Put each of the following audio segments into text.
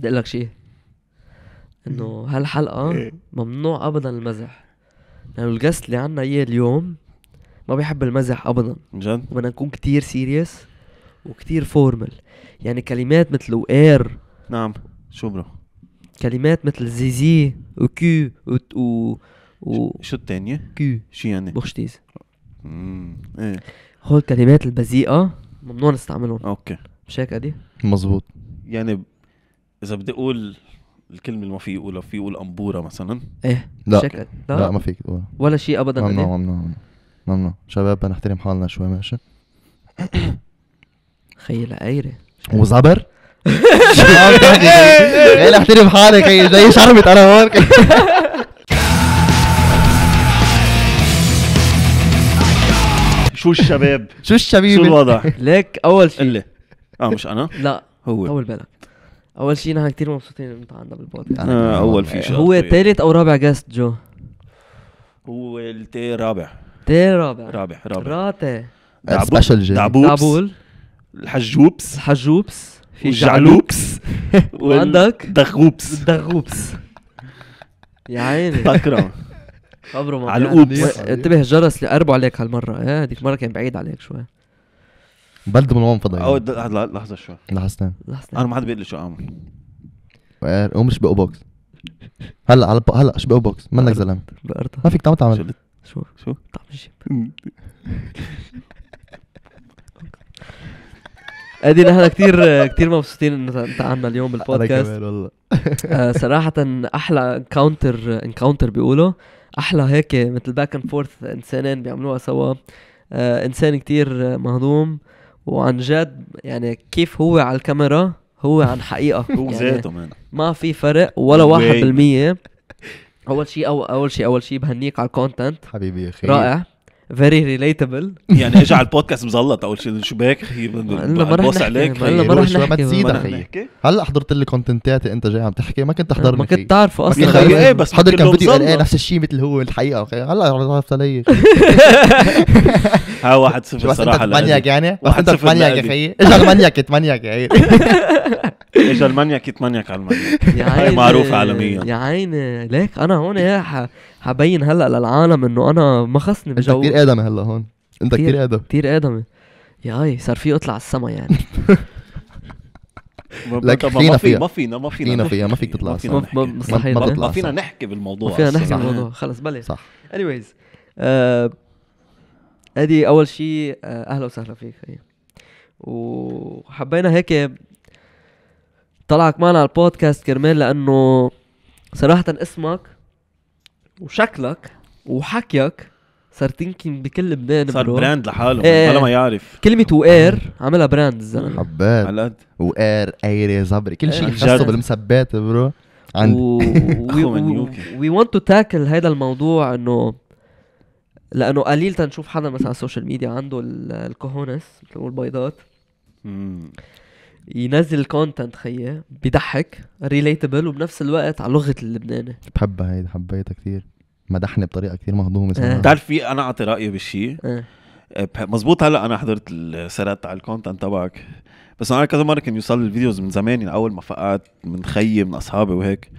بدي اقول لك شيء انه هالحلقه إيه. ممنوع ابدا المزح لانه يعني الجست اللي عنا اياه اليوم ما بيحب المزح ابدا جد بدنا نكون كتير سيريس وكتير فورمال يعني كلمات مثل وقير نعم شو برو كلمات مثل زيزي وكي و, و... و... شو التانية؟ كي شو يعني؟ بوشتيز ايه هول الكلمات البذيئة ممنوع نستعملهم اوكي مش هيك قدي؟ مزبوط يعني اذا بدي اقول الكلمه اللي ما في يقولها في يقول امبوره مثلا ايه لا لا, لا ما فيك تقول ولا شيء ابدا ممنوع إيه؟ ممنوع ممنوع شباب بدنا نحترم حالنا شوي ماشي خيي عيرة وزبر خيي احترم حالك خيي زي شربت انا هون شو الشباب شو الشباب؟ شو الوضع ليك اول شيء اه مش انا لا هو طول بالك اول شيء نحن كثير مبسوطين انت عندنا بالبودكاست آه اول يعني. في شيء هو ثالث او رابع جاست جو هو التي رابع تي رابع رابع رابع راتي سبيشال جي دعبوبس دعبول الحجوبس الحجوبس في جعلوبس وعندك دغوبس دغوبس يا عيني تكرم خبره على الأوبس انتبه الجرس اللي قربوا عليك هالمره ايه هذيك المره كان بعيد عليك شوي بلد منفضه يعني. او لحظه لحظه شو لحظتين لحظتين انا ما حدا بيقول لي شو اعمل قوم شبقوا بوكس هلا على هلا شبقوا بوكس منك زلمه ما فيك تعمل تعمل شو شو طعم الجيب ادي نحن كثير كثير مبسوطين انه عنا اليوم بالبودكاست انا والله آه، صراحه احلى انكاونتر انكاونتر بيقولوا احلى هيك مثل باك اند فورث انسانين بيعملوها سوا آه، انسان كثير مهضوم وعن جد يعني كيف هو على الكاميرا هو عن حقيقه هو يعني ذاته يعني ما في فرق ولا واحد بالمية اول شيء أو اول شيء اول شيء بهنيك على الكونتنت حبيبي يا خير رائع فيري ريليتبل يعني اجى على البودكاست مزلط اول شيء شو بك بوس عليك هلا ما رح نحكي هلا حضرت لي كونتنتاتي انت جاي عم تحكي ما كنت تحضرني ما كنت تعرفه اصلا ايه بس حضر كان فيديو قال نفس الشيء مثل هو الحقيقه هلا عرفت علي ها واحد صفر صراحه بس انت يعني بس انت مانياك يا خيي اجى المانياك مانياك يا عيني اجى المانياك مانياك على المانياك هاي معروفه عالميا يا عيني ليك انا هون يا حبين هلا للعالم انه انا ما خصني بجو انت كثير ادمي هلا هون انت كثير ادمي كثير ادمي يا اي صار في اطلع على السما يعني لك فينا فيها ما فينا ما فينا فينا فيها ما فيك تطلع مستحيل ما فينا نحكي بالموضوع ما فينا نحكي بالموضوع خلص بلى صح اني آه، وايز ادي اول شيء آه، اهلا وسهلا فيك وحبينا هيك طلعك معنا على البودكاست كرمال لانه صراحه اسمك وشكلك وحكيك صار تنكن بكل لبنان صار برو. براند لحاله ايه ما يعرف كلمة وقير عملها براند الزلمة حبات قد وقير ايري زبري كل شيء إيه. خاصه بالمثبات برو عن وي ونت تو تاكل هذا الموضوع انه لانه قليل تنشوف حدا مثلا على السوشيال ميديا عنده الكهونس البيضات ينزل كونتنت خيه بيضحك ريليتبل وبنفس الوقت على لغه اللبناني بحبها هيدي حبيتها كثير مدحني بطريقه كثير مهضومه صراحه آه. بتعرف في انا اعطي رايي بالشيء أه. آه، مزبوط هلا انا حضرت السرات على الكونتنت تبعك بس انا كذا مره كان يوصل الفيديوز من زمان يعني اول ما فقعت من خيي من اصحابي وهيك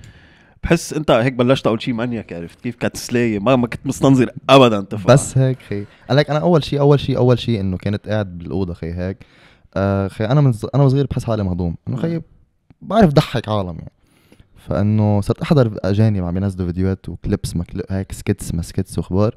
بحس انت هيك بلشت اول شيء مانياك عرفت كيف كانت سلايه ما, ما كنت مستنظر ابدا تفهم بس هيك خي قال انا اول شيء اول شيء اول شيء انه كنت قاعد بالاوضه خي هيك اخي آه، انا من انا وصغير بحس حالي مهضوم انه خيي بعرف ضحك عالم يعني فانه صرت احضر اجانب عم ينزلوا فيديوهات وكليبس ما هيك سكتس ما سكتس واخبار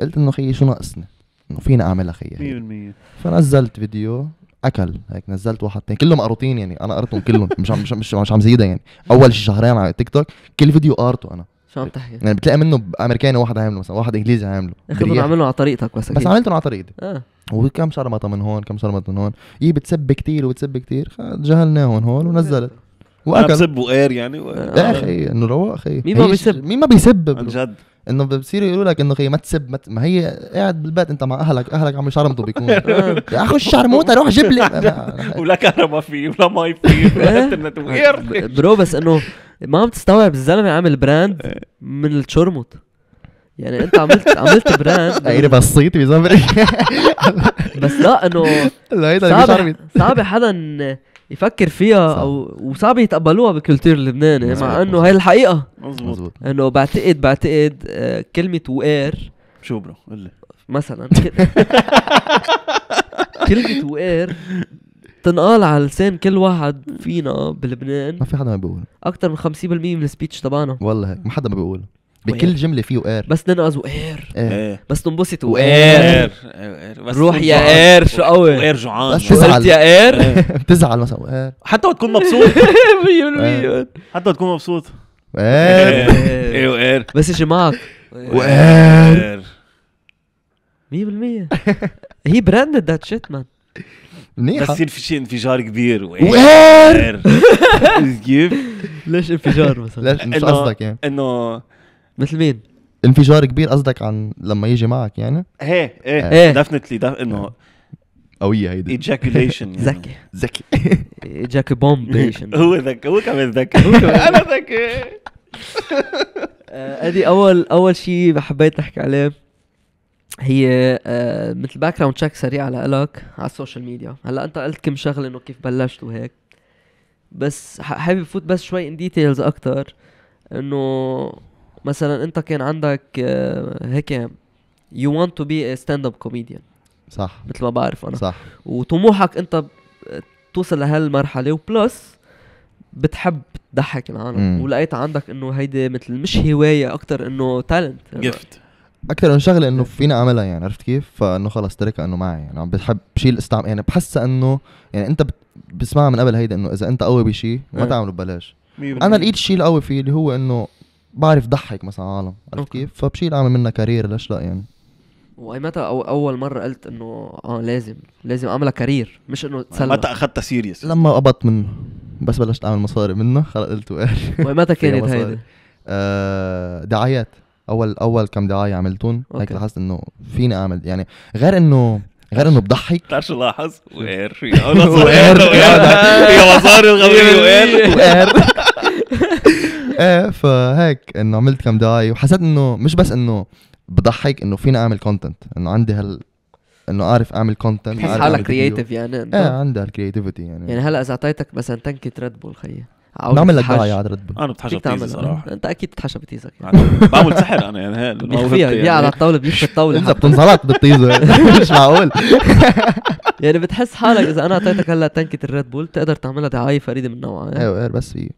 قلت انه خيي شو ناقصني انه فينا اعملها خيي 100% يعني. فنزلت فيديو اكل هيك نزلت واحد تاني كلهم قرطين يعني انا قرطهم كلهم مش عم مش, مش, مش عم زيدها يعني اول شي شهرين على تيك توك كل فيديو قارته انا شو عم تحكي يعني بتلاقي منه امريكاني واحد عامله مثلا واحد انجليزي عامله ياخذهم نعمله على طريقتك بس بس عملتهم على طريقتي اه وكم شرمطة من هون كم شرمطة من هون ايه بتسب كتير وبتسب كتير جهلناهم هون ونزلت واكل بسب وقير يعني لا آه. اخي انه رواق اخي مين ما بيسب مين ما بيسب عن جد انه بصيروا يقولوا لك انه خي ما تسب ما, ما هي قاعد بالبيت انت مع اهلك اهلك عم يشرمطوا بيكون يا اخو الشرموطه روح جيب لي ولا كهرباء فيه ولا مي فيه برو بس انه ما عم تستوعب الزلمه عامل براند إيه. من الشرموت يعني انت عملت عملت براند غير بسيط بزمري بس لا انه لا هيدا إيه صعب صعب حدا يفكر فيها او وصعب يتقبلوها بكلتير اللبناني إيه، مع انه هاي الحقيقه مزبوط انه بعتقد بعتقد آه، كلمه وقير شو برو قول لي مثلا كلمه وقير تنقال على لسان كل واحد فينا بلبنان ما في حدا ما بيقول اكثر من 50% من السبيتش تبعنا والله هيك ما حدا ما بيقول بكل جمله فيه اير بس ننقز واير إيه. ايه بس تنبسط واير بس روح يا اير شو قوي اير جوعان بس شو يا اير بتزعل مثلا واير حتى وقت تكون مبسوط 100% إيه. حتى تكون مبسوط واير ايه اير إيه، بس معك واير 100% هي براندد ذات شيت مان منيحه بس يصير في شيء انفجار كبير وير كيف؟ ليش انفجار مثلا؟ ليش مش قصدك يعني؟ انه مثل مين؟ انفجار كبير قصدك عن لما يجي معك يعني؟ ايه ايه ايه دفنتلي انه قوية هيدي ايجاكيوليشن ذكي ذكي ايجاكي بومبيشن هو ذكي هو كمان ذكي هو كمان انا ذكي ادي آه، اول اول شيء حبيت احكي عليه هي آه، مثل باك جراوند تشيك سريعه لإلك على السوشيال ميديا هلا انت قلت كم شغله انه كيف بلشت وهيك بس حابب فوت بس شوي ان ديتيلز اكثر انه مثلا انت كان عندك آه، هيك يو ونت تو بي ستاند اب كوميديان صح مثل ما بعرف انا صح وطموحك انت توصل لهالمرحله وبلس بتحب تضحك العالم ولقيت عندك انه هيدي مثل مش هوايه اكثر انه تالنت جفت اكثر من شغله انه فيني اعملها يعني عرفت كيف؟ فانه خلص تركها انه معي يعني عم بحب شيء استعمل يعني بحسها انه يعني انت بسمعها من قبل هيدا انه اذا انت قوي بشيء ما تعمله ببلاش انا لقيت الشيء القوي فيه اللي هو انه بعرف ضحك مثلا عالم عرفت كيف؟ فبشيل اعمل منها كارير ليش لا يعني وايمتى أو اول مره قلت انه اه لازم لازم اعملها كارير مش انه تسلى متى اخذتها سيريس لما قبضت من بس بلشت اعمل مصاري منه خلق قلت وقال وايمتى كانت هيدي؟ آه دعايات اول اول كم دعايه عملتهم هيك لاحظت انه فيني اعمل يعني غير انه غير انه بضحك بتعرف شو لاحظ وير وير يا مصاري الغبيه وير وير ايه فهيك انه عملت كم دعايه وحسيت انه مش بس انه بضحك انه فيني اعمل كونتنت انه عندي هال انه اعرف اعمل كونتنت بتحس حالك كرييتيف يعني ايه عندي هالكرييتيفيتي يعني يعني هلا اذا اعطيتك مثلا تنكت ريد بول خيي بعمل لك دعاية على ريد بول انا بتحشى بتيزا صراحه انت اكيد بتحشى بتيزا يعني بعمل سحر انا يعني،, يعني هي فيها يعني. على الطاوله بيخفي الطاوله انت بتنزلق بالتيزا يعني مش معقول يعني بتحس حالك اذا انا اعطيتك هلا تنكه الريد بول تقدر تعملها دعايه فريده من نوعها يعني. ايوه بس في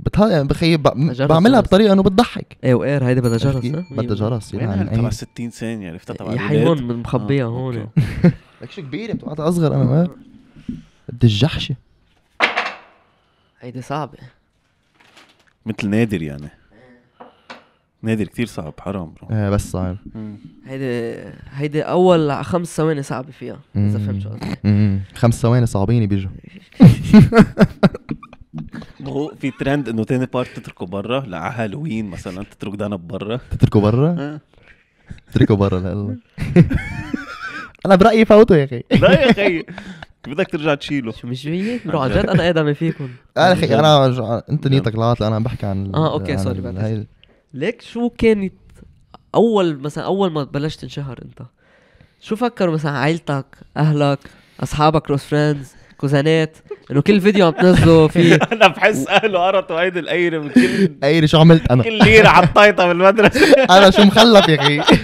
بتها يعني بخي بعملها بطريقه انه بتضحك ايوه اير هيدي بدها جرس بدها جرس يعني تبع 60 سنة عرفتها تبع يا حيوان آه. مخبيها هون لك شو كبيره بتبقى اصغر انا ما قد الجحشه هيدي صعبة مثل نادر يعني نادر كتير صعب حرام برو ايه بس صعب هيدي هيدي اول خمس ثواني صعبة فيها اذا فهمت شو قصدي خمس ثواني صعبين بيجوا ما هو في ترند انه تاني بارت تتركه برا لع هالوين مثلا تترك دانا برا تتركه برا آه. برا لا انا برايي فوتوا يا اخي لا يا اخي بدك ترجع تشيله شو مش جاي بروح عن جد انا ادمي فيكم آه، يا اخي انا انت نيتك غلط انا عم بحكي عن اه اوكي سوري ليك شو كانت اول مثلا اول ما بلشت تنشهر انت شو فكروا مثلا عائلتك اهلك اصحابك كروس فريندز كوزانات انه كل فيديو عم تنزله فيه انا بحس اهله قرطوا هيدي القيره من كل ايرة شو عملت انا كل ليره حطيتها بالمدرسه انا شو مخلف يا اخي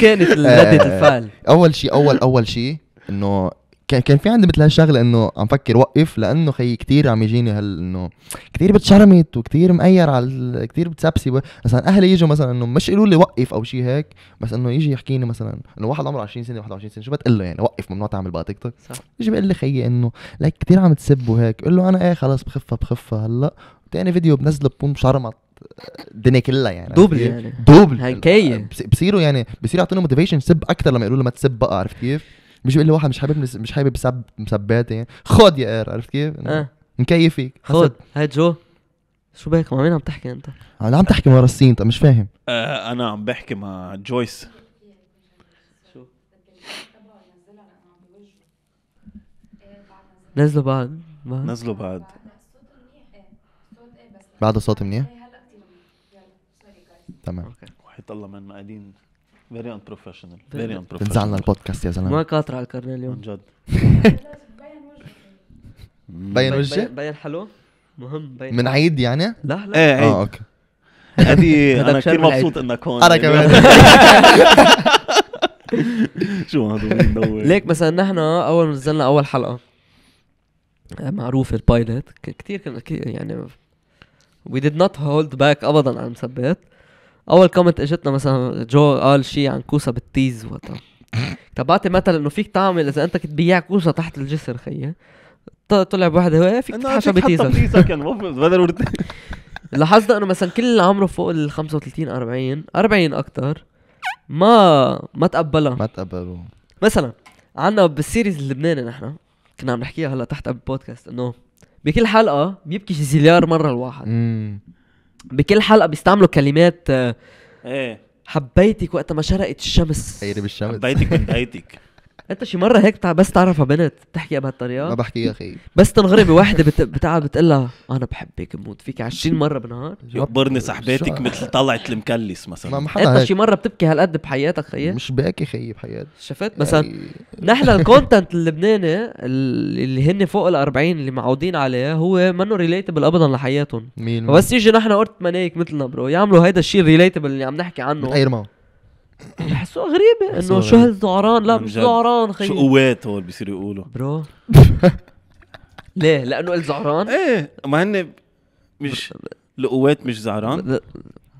كانت آه، ردة الفعل اول شيء اول اول شيء انه كان كان في عندي مثل هالشغله انه عم فكر وقف لانه خيي كتير عم يجيني هال انه كثير بتشرمت وكتير مقير على ال... كثير بتسبسي مثلا اهلي يجوا مثلا انه مش يقولوا لي وقف او شيء هيك بس انه يجي يحكيني مثلا انه واحد عمره 20 سنه 21 سنه شو بتقول له يعني وقف ممنوع تعمل بقى تيك توك صح يجي بيقول لي خيي انه لك كثير عم تسب وهيك قول له انا ايه خلص بخفها بخفها هلا تاني فيديو بنزله بكون شرمط الدنيا كلها يعني دوبل يعني دوبل كاين بصيروا يعني بصيروا يعطونا موتيفيشن سب اكثر لما يقولوا له ما تسب بقى عرفت كيف؟ مش بقول لواحد واحد مش حابب مش حابب سب مسبات يعني خد يا اير عرفت كيف؟ اه مكيفك خد هاي جو شو بك مع مين عم تحكي انت؟ انا عم تحكي مع راسين انت طيب مش فاهم آه، انا عم بحكي مع جويس شو؟ نزلوا بعد نزلوا بعد بعد صوت منيح؟ تمام وحيط الله من قاعدين فيري بروفيشنال فيري بروفيشنال تنزعلنا البودكاست يا زلمه ما قاطر على الكارنيه اليوم عن جد بين وجهي بين حلو مهم بين من عيد يعني؟ لا لا ايه عيد اه اوكي هذه انا كثير مبسوط انك هون انا كمان شو هذا ليك مثلا نحن اول ما نزلنا اول حلقه معروفه البايلوت كثير كنا يعني وي ديد نوت هولد باك ابدا عن مثبت اول كومنت اجتنا مثلا جو قال شيء عن كوسا بالتيز وقتها تبعتي مثلا انه فيك تعمل اذا انت كنت بيع كوسا تحت الجسر خيي طلع بوحدة هو إيه، فيك تحشى بتيزك كان بدل لاحظنا انه مثلا كل اللي عمره فوق ال 35 40 40 اكثر ما ما تقبلها ما تقبلوا مثلا عنا بالسيريز اللبناني نحن كنا عم نحكيها هلا تحت قبل البودكاست انه بكل حلقه بيبكي شي زليار مره الواحد بكل حلقه بيستعملوا كلمات آه، ايه حبيتك وقت ما شرقت الشمس خيري بالشمس حبيتك بنت بيتك انت شي مره هيك بس تعرف على بنت بتحكيها بهالطريقه ما بحكيها اخي بس تنغري بوحده بت... بتقعد بتقول لها انا بحبك بموت فيك 20 مره بالنهار يكبرني صاحباتك مثل طلعت المكلس مثلا ما انت شي مره بتبكي هالقد بحياتك خيي مش باكي خيي بحياتي شفت مثلا يعني نحن الكونتنت اللبناني اللي هن فوق ال 40 اللي معودين عليه هو منه ريليتبل ابدا لحياتهم مين بس يجي نحن قرت منايك مثلنا برو يعملوا هيدا الشيء ريليتبل اللي عم نحكي عنه معه بحسوها غريبه انه شو هالزعران لا مش زعران خيي شو قوات هول بيصيروا يقولوا برو ليه لانه الزعران ايه ما هن مش القوات مش زعران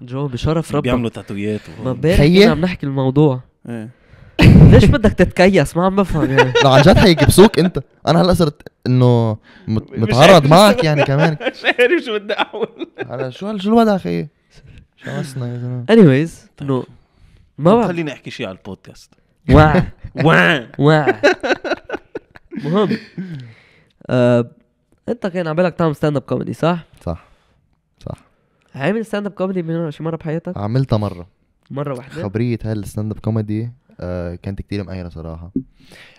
جو بشرف ربك بيعملوا تاتويات ما بارك عم نحكي الموضوع ايه ليش بدك تتكيس ما عم بفهم يعني لو عن جد حيكبسوك انت انا هلا صرت انه متعرض معك يعني كمان مش عارف شو بدي اقول هلا شو شو الوضع اخي شمسنا يا زلمه وايز طيب. انه ما بعرف خليني احكي شيء على البودكاست واع واع واع مهم آه، انت كان عم بالك تعمل ستاند اب كوميدي صح؟ صح صح عامل ستاند اب كوميدي من شي مره بحياتك؟ عملتها مره مره واحده خبريه هالستاند اب كوميدي كانت كتير مقيره صراحه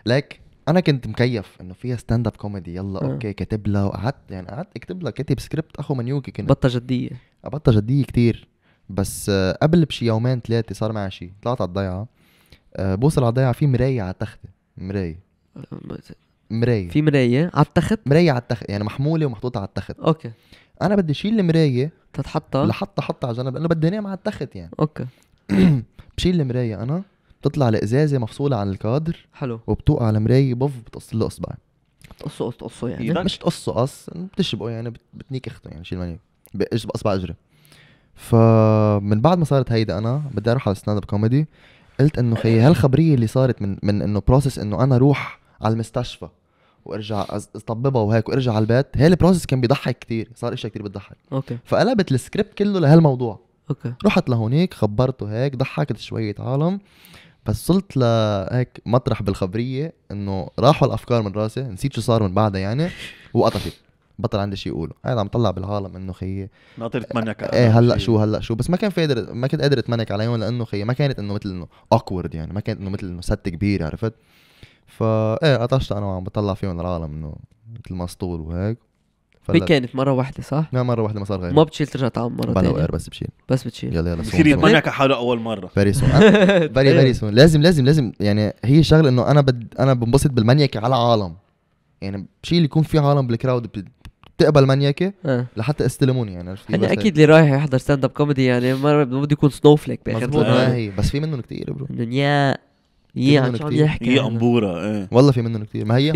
لك انا كنت مكيف انه فيها ستاند اب كوميدي يلا آه. اوكي كاتب لها وقعدت يعني قعدت اكتب لها كاتب سكريبت اخو منيوكي كنت بطه جديه بطه جديه كتير بس آه، قبل بشي يومين ثلاثه صار معي شيء طلعت على الضيعه آه، بوصل على الضيعه في مرايه على التخت مرايه مرايه في مرايه على التخت مرايه على التخت يعني محموله ومحطوطه على التخت اوكي انا بدي اشيل المرايه تتحطها لحطها حطها على جنب لانه بدي انام على التخت يعني اوكي بشيل المرايه انا بتطلع الازازه مفصوله عن الكادر حلو وبتوقع على المرايه بف بتقص له اصبعي بتقصه قص يعني مش تقصه قص بتشبقه يعني بتنيك اخته يعني شيل منيك باصبع اجري فمن بعد ما صارت هيدا انا بدي اروح على ستاند اب كوميدي قلت انه خيي هالخبريه اللي صارت من من انه بروسس انه انا اروح على المستشفى وارجع اطببها وهيك وارجع على البيت هي البروسس كان بيضحك كتير صار اشياء كتير بتضحك اوكي فقلبت السكريبت كله لهالموضوع اوكي رحت لهونيك خبرته هيك ضحكت شويه عالم بس وصلت لهيك مطرح بالخبريه انه راحوا الافكار من راسي نسيت شو صار من بعدها يعني وقطفت بطل عندي شيء يقوله انا عم طلع بالعالم انه خيي ما قدرت اتمنك ايه هلا شو هلا شو بس ما كان في قدر ما كنت قادر اتمنك عليهم لانه خيي ما كانت انه مثل انه اوكورد يعني ما كانت انه مثل انه ست كبير عرفت فا ايه قطشت انا وعم بطلع فيهم العالم انه مثل مسطول وهيك هي كانت مرة واحدة صح؟ لا مرة واحدة ما صار غير ما بتشيل ترجع تعمل مرة ثانية بلا بس بشيل بس بتشيل يلا يلا بصير على حاله أول مرة فيري سون فيري فيري سون لازم لازم لازم يعني هي الشغله إنه أنا بد أنا بنبسط بالمانيكة على عالم يعني بشيل يكون في عالم بالكراود تقبل منيكه آه. لحتى استلموني يعني يعني اكيد اللي رايح يحضر ستاند اب كوميدي يعني ما بده يكون سنو فليك باخر اه. هي بس في منهم كثير برو يا يا عم يحكي يا امبوره ايه والله في منهم كثير ما هي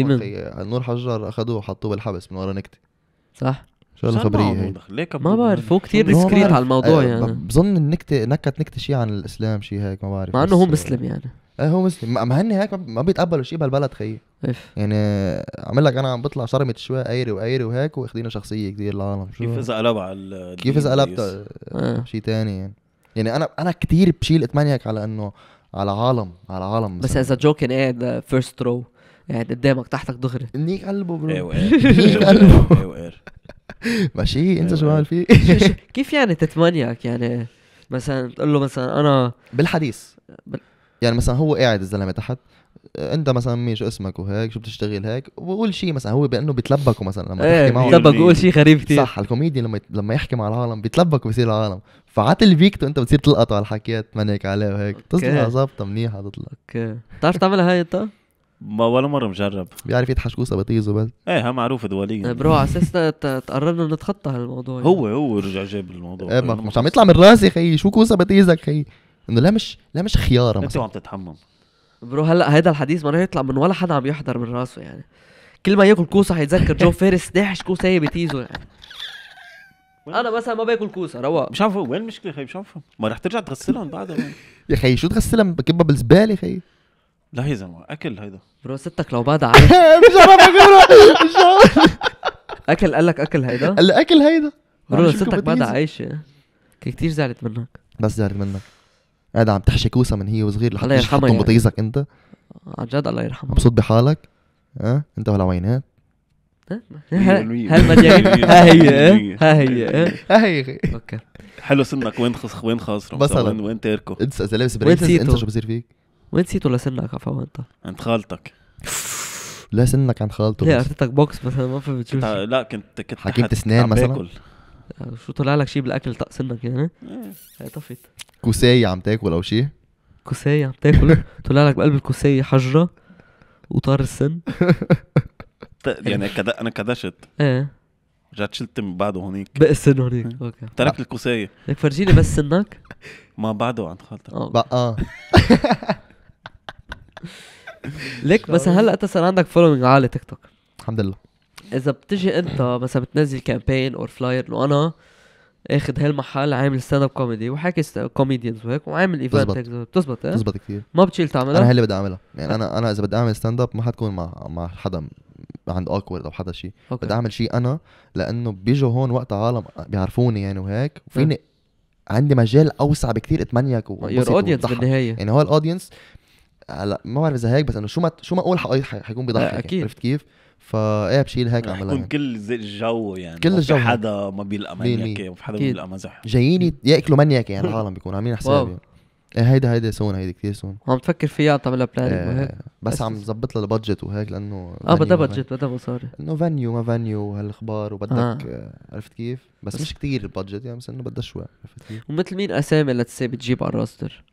نور حجر اخذوه وحطوه بالحبس من ورا نكته صح شو الخبريه هي ما بعرف هو كثير ديسكريت على الموضوع آه، يعني بظن النكته نكت نكته شيء عن الاسلام شيء هيك ما بعرف مع انه هو مسلم يعني ايه هو مسلم ما هن هيك ما بيتقبلوا شيء بهالبلد خيي يعني آه، عم لك انا عم بطلع شرمت شوي قايري وقايري وهيك واخذينه شخصيه كثير العالم كيف اذا قلب على كيف اذا قلب آه. شيء ثاني يعني يعني انا انا كثير بشيل اتمنيك على انه على عالم على عالم بس اذا جو كان قاعد فيرست رو قاعد قدامك تحتك دغري منيك قلبه برو إيه منيك إيه قلبه إيه وقير ماشي انت شو عامل فيه كيف يعني تتمنيك يعني مثلا تقول له مثلا انا بالحديث يعني مثلا هو قاعد الزلمه تحت انت آه، مثلا مين شو اسمك وهيك شو بتشتغل هيك وقول شيء مثلا هو بانه بيتلبكوا مثلا لما إيه، تحكي معه بيتلبكوا قول شيء غريب كثير صح الكوميدي لما لما يحكي مع العالم بيتلبكوا بصير العالم فعات الفيكتو انت بتصير تلقط على الحكيات منك عليه وهيك تطلع ظابطه منيحه تطلع اوكي بتعرف تعملها هاي انت؟ ما ولا مره مجرب بيعرف يتحشكو بطيزه بس ايه ها معروف دوليا إيه، برو على اساس تقررنا نتخطى هالموضوع يعني. هو هو رجع جاب الموضوع ايه مش عم يطلع من راسي خيي شو كوسه بتيزك خيي انه لا مش لا مش خياره انتوا عم تتحمم برو هلا هيدا الحديث ما يطلع من ولا حدا عم يحضر من راسه يعني كل ما ياكل كوسه حيتذكر جو فارس داحش كوسه هي بتيزو يعني انا مثلا ما باكل كوسه روا مش عارف وين المشكله خي مش عارف ما رح ترجع تغسلهم بعدها يا خي شو تغسلهم بكبها بالزباله خي لا يا زلمه اكل هيدا برو ستك لو بعدها مش عارف اكل قال لك اكل هيدا قال اكل هيدا برو ستك بعدها عايشه كثير زعلت منك بس زعلت منك قاعد عم تحشي كوسه من هي وصغير لحد الله يرحمها يعني. بطيزك انت آه، عن جد الله يرحمها مبسوط بحالك ها أه؟ انت ها هي ها هي ها هي ها هي اوكي حلو سنك وين خص وين خاص مثلا وين تاركه انت اذا لابس بريسز انت شو بصير فيك؟ وين نسيته لسنك عفوا انت؟ عند خالتك لا سنك عند خالته ليه اعطيتك بوكس مثلا ما فهمت شو لا كنت كنت حكيت اسنان مثلا شو طلع لك شيء بالاكل طق سنك يعني ايه طفت كوساية عم تاكل او شيء كوساية عم تاكل طلع لك بقلب الكوساية حجرة وطار السن يعني كد... انا كدشت ايه رجعت شلت من بعده هونيك بقى السن هونيك إيه. اوكي تركت الكوساية لك فرجيني بس سنك ما بعده عند خالتك بقى آه. ليك بس هلا انت صار عندك فولوينج عالي تيك توك الحمد لله اذا بتجي انت مثلا بتنزل كامبين اور فلاير انه انا اخد هالمحل عامل ستاند اب كوميدي وحاكي كوميديانز وهيك وعامل ايفنت بتزبط ايه؟ بتزبط كثير ما بتشيل تعملها انا هي اللي بدي اعملها يعني انا انا اذا بدي اعمل ستاند اب ما حتكون مع مع حدا عند اوكورد او حدا شيء بدي اعمل شيء انا لانه بيجوا هون وقتها عالم بيعرفوني يعني وهيك وفيني إيه. عندي مجال اوسع بكثير اتمنيك يور اودينس بالنهايه يعني هو الاودينس هلا ما بعرف اذا هيك بس انه شو ما شو ما اقول حيكون بيضحك يعني، اكيد عرفت كيف؟ فايه بشيل هيك عملها يعني. كل الجو يعني كل الجو حدا ما بيلقى منيكه وفي حدا بيلقى مزح جايين ياكلوا منيكه يعني العالم بيكونوا عاملين حسابهم يعني. ايه هيدا هيدا سون هيدي كثير سون عم تفكر فيها لها بلان آه بس, بس عم ظبط لها البادجت وهيك لانه اه بدها بادجت بدها مصاري انه فانيو ما فانيو وهالاخبار وبدك آه. آه. عرفت كيف بس, بس مش كثير البادجت يعني بس انه بدها شوي عرفت كيف ومثل مين اسامي لتسي بتجيب على الراستر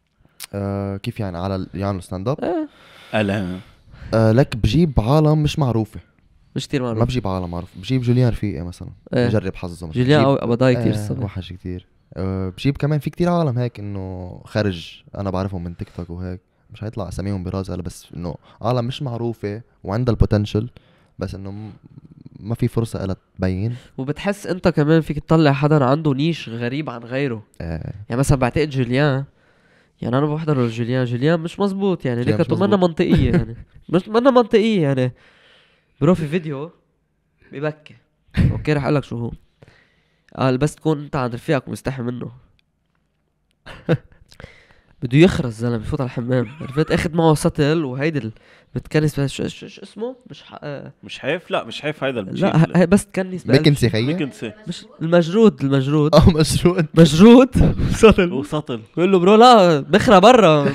آه، كيف يعني على يعملوا ستاند اب؟ ايه ألا آه لك بجيب عالم مش معروفه مش كثير معروف ما بجيب عالم معروف بجيب جوليان رفيقي مثلا ايه. بجرب حظه مثلا جوليان او ابداي كثير الصراحه وحش كثير آه بجيب كمان في كثير عالم هيك انه خارج انا بعرفهم من تيك توك وهيك مش هيطلع اساميهم براز هلا بس انه عالم مش معروفه وعندها البوتنشل بس انه ما في فرصه لها تبين وبتحس انت كمان فيك تطلع حدا عنده نيش غريب عن غيره آه. يعني مثلا بعتقد جوليان يعني انا بحضر جوليان جوليان مش مزبوط يعني ليك منا منطقيه يعني مش منا منطقيه يعني بروح في فيديو ببكي اوكي رح اقول لك شو هو قال بس تكون انت عند رفيقك مستحي منه بده يخرس زلمه يفوت على الحمام عرفت اخد معه سطل وهيدي بتكنس بس شو, شو, شو اسمه مش آه. مش حيف لا مش حيف هذا البجيل لا هي بس تكنس مكنسه خيي مكنسه مش المجرود المجرود اه مجرود مجرود وسطل وسطل بقول له برو لا بخرى برا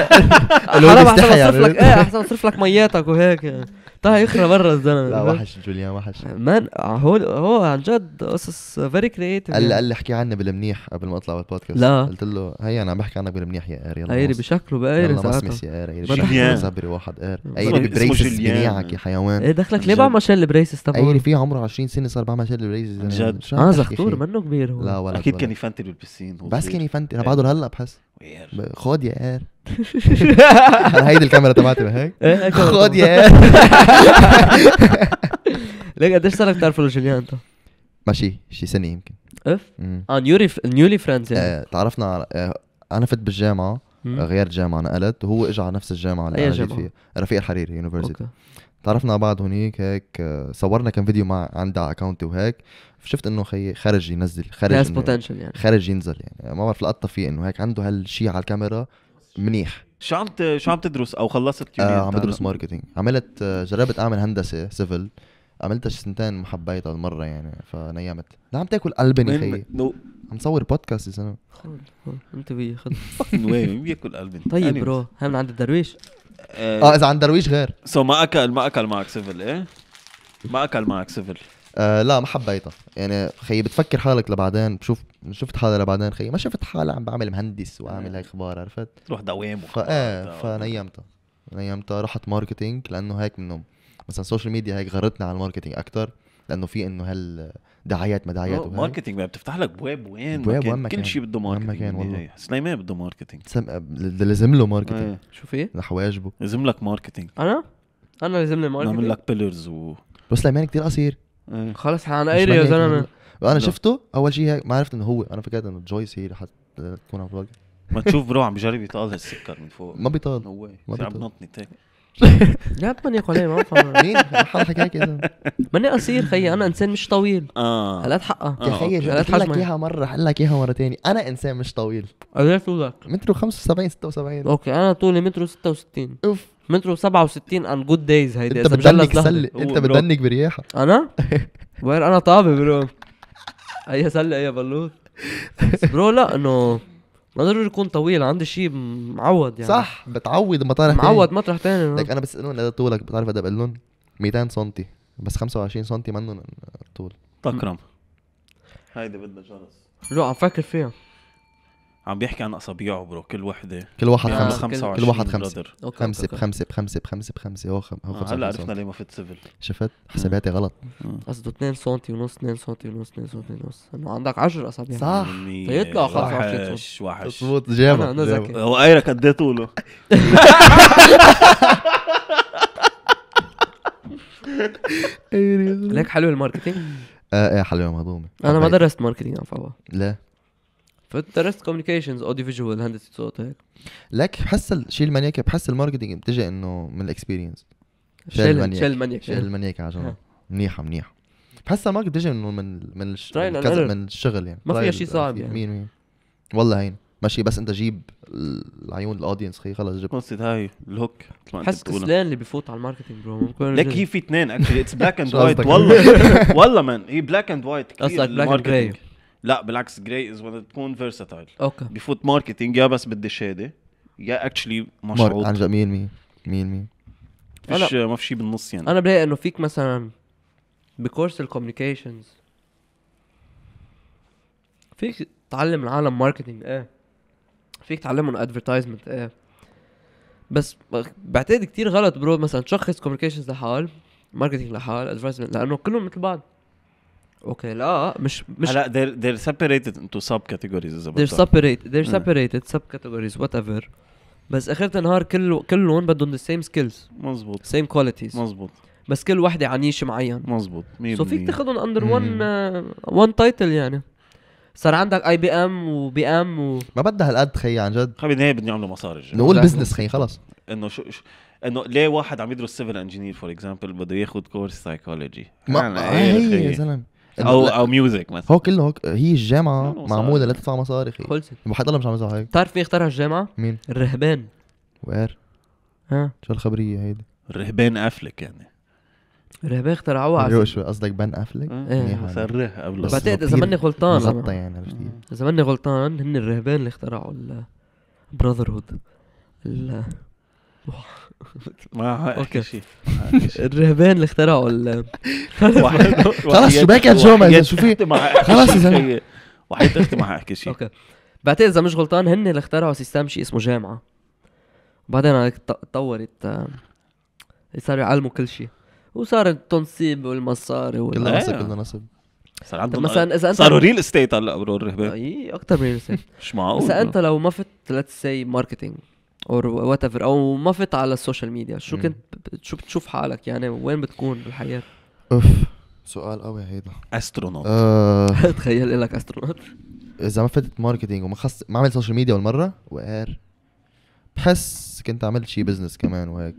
حرام احسن اصرف يعني. لك ايه احسن اصرف لك مياتك وهيك طه يخرى برا الزلمه لا وحش جوليان وحش مان هو هو عن جد قصص فيري كريتيف قال يعني. قال لي احكي عني بالمنيح قبل ما اطلع بالبودكاست لا قلت له هي انا عم بحكي عنك بالمنيح يا قاري قاري بشكله بقاري يلا مسمس يا قاري صبري واحد قاري صغير اي اللي بريسس بنيعك يا حيوان إيه دخلك ليه بعمل ما شال تبعه اي اللي فيه عمره 20 سنه صار بعمل شال بريسس جد اه زغطور منه كبير هو لا ولا اكيد كان يفنتل بالبسين بس كان يفنتل انا بعده هلا بحس خد يا اير هيدي الكاميرا تبعتي هيك إيه، خد يا اير ليك قديش صار لك تعرفوا لجوليان انت؟ ماشي شي سنه يمكن اف؟ اه نيولي فريندز يعني آه، تعرفنا آه، انا فت بالجامعه غير جامعه نقلت وهو اجى على نفس الجامعه اللي انا جيت فيها رفيق الحريري يونيفرسيتي تعرفنا على بعض هنيك هيك صورنا كان فيديو مع عندها على اكونتي وهيك شفت انه خي خرج ينزل خرج ناس يعني خرج ينزل يعني ما بعرف لقطه فيه انه هيك عنده هالشيء على الكاميرا منيح شو عم شو عم تدرس او خلصت آه عم بدرس ماركتينج عملت جربت اعمل هندسه سيفل عملتها سنتين ما حبيتها المره يعني فنيمت لا عم تاكل قلبني خيي عم صور بودكاست يا زلمه خد انت بي خد مين بياكل قلب طيب يعني برو هاي من عند الدرويش آه،, اه اذا عند درويش غير سو ما اكل ما اكل معك سيفل ايه ما اكل معك سيفل آه لا ما حبيتها يعني خيي بتفكر حالك لبعدين بشوف شفت حالي لبعدين خيي ما شفت حالي عم بعمل مهندس واعمل هاي آه. اخبار عرفت روح دوام ايه فنيمتها نيمتها رحت ماركتينج لانه هيك منهم مثلا السوشيال ميديا هيك غرتني على الماركتينج اكثر لانه في انه هال دعايات ما دعايات ماركتينج بتفتح لك بواب وين بواب وين كل شيء بده ماركتينج كان إيه، إيه. سليمان بده ماركتينج لازم له ماركتينج آه. شو في؟ إيه؟ لحواجبه لازم لك ماركتينج انا؟ انا لازم لي ماركتينج نعمل لك بيلرز و بس سليمان كثير قصير آه. خلص عن ايري يا زلمه انا شفته اول شيء ما عرفت انه هو انا فكرت انه جويس هي اللي حتكون على ما تشوف برو عم بجرب يطال السكر من فوق ما بيطال هو ما بيطال لا ماني قليل ما بفهم مين حد كده ماني قصير خيي انا انسان مش طويل اه هلات حقها تخيل هلات لك اياها مره حقول لك اياها مره تاني انا انسان مش طويل قد طولك؟ متر 75 76 اوكي انا طولي متر 66 اوف متر 67 ان جود دايز هيدي انت بتدنك سله انت بتدنك برياحه انا؟ وين انا طابه برو اي سله اي بلوط برو لا انه ما ضروري يكون طويل عندي شيء معوض يعني صح بتعوض مطرح تاني معوض مطرح تاني آه. لك انا بسالهم قد طولك بتعرف قد بقول 200 سم بس 25 سم منهم آه، طول تكرم هيدي بدها جرس روح عم فكر فيها عم بيحكي عن اصابيعه برو كل وحده كل واحد آه. خمسه كل واحد خمسه خمسه بخمسه بخمسه بخمسه بخمسه هو آه، خمسه آه. هلا عرفنا ليه ما فت سيفل شفت حساباتي غلط قصده 2 سم ونص 2 سم ونص 2 سم ونص انه عندك 10 اصابيع صح فيطلع 25 سم وحش مضبوط جابه انا ذكي هو ايرك قد ايه طوله أيوة. ليك حلو الماركتينج آه، ايه حلوه مهضومه انا ما طيب. درست ماركتينج عفوا فوا ليه فانت ريست كوميونيكيشنز اوديو فيجوال هندسه صوت هيك لك بحس الشيء المانيك بحس الماركتينج بتجي انه من الاكسبيرينس شيل شيل المانيك شيل المانيك على جنب منيحه منيحه بحس الماركت بتجي انه من من من, من الشغل يعني ما فيها شيء صعب يعني مين مين والله هين ماشي بس انت جيب العيون الاودينس خي خلص جبت قصة هاي الهوك حس كسلان اللي بفوت على الماركتينج برو لك هي في اثنين اكشلي اتس بلاك اند وايت والله والله مان هي بلاك اند وايت قصدك بلاك اند وايت لا بالعكس جراي از وين تكون فيرساتايل اوكي بفوت ماركتينج يا بس بدي شهاده يا اكشلي مشروع عن جد 100% 100% فيش ما في شيء بالنص يعني انا بلاقي انه فيك مثلا بكورس الكوميونيكيشنز فيك تعلم العالم ماركتينج ايه فيك تعلمهم ادفرتايزمنت ايه بس بعتقد كتير غلط برو مثلا تشخص كوميونيكيشنز لحال ماركتينج لحال ادفرتايزمنت لانه كلهم مثل بعض اوكي لا مش مش لا they're they're separated into sub اذا they're mm. separated they're separated كاتيجوريز وات whatever بس اخر النهار كل كلهم بدهم the same skills مزبوط same qualities مزبوط بس كل وحده عن نيش معين مزبوط 100% سو فيك تاخذهم اندر 1 1 تايتل يعني صار عندك اي بي ام وبي ام و... ما بدها هالقد خي عن جد خي بالنهايه بدهم يعملوا مصاري نقول بزنس خي خلص انه شو, شو انه ليه واحد عم يدرس سيفل انجينير فور اكزامبل بده ياخذ كورس سايكولوجي ما آه، هي يا زلمه او او ميوزك مثلا هو كله هي الجامعه معموله لتدفع مصاري خي خلصت ما الله مش عم يزعل هيك بتعرف مين اخترع الجامعه؟ مين؟ الرهبان وير؟ ها شو الخبريه هيدي؟ الرهبان افلك يعني الرهبان اخترعوها على أيوة، شو قصدك بن افلك؟ ايه صرح قبل بعتقد اذا ماني غلطان غلطه يعني عرفت اذا ماني غلطان هن الرهبان اللي اخترعوا البراذر هود ال ما اوكي شيء الرهبان اللي اخترعوا ال خلص شو بك شو شو في خلص يا زلمه وحيد اختي ما حاحكي شيء اوكي بعتقد اذا مش غلطان هن اللي اخترعوا سيستم شيء اسمه جامعه بعدين تطورت آه، صاروا يعلموا كل شيء وصار التنصيب والمصاري وال... كله نصب آه. كله نصب صار عندهم مثلا اذا انت صاروا ريل استيت هلا برو الرهبان اي اكثر من ريل استيت مش معقول اذا انت لو ما فت ليتس سي ماركتينج اور وات ايفر او ما فت على السوشيال ميديا شو كنت شو بتشوف حالك يعني وين بتكون بالحياه اوف سؤال قوي هيدا استرونوت أه... تخيل لك استرونوت اذا ما فتت ماركتينج وما خص ما عملت سوشيال ميديا والمره وقار بحس كنت عملت شيء بزنس كمان وهيك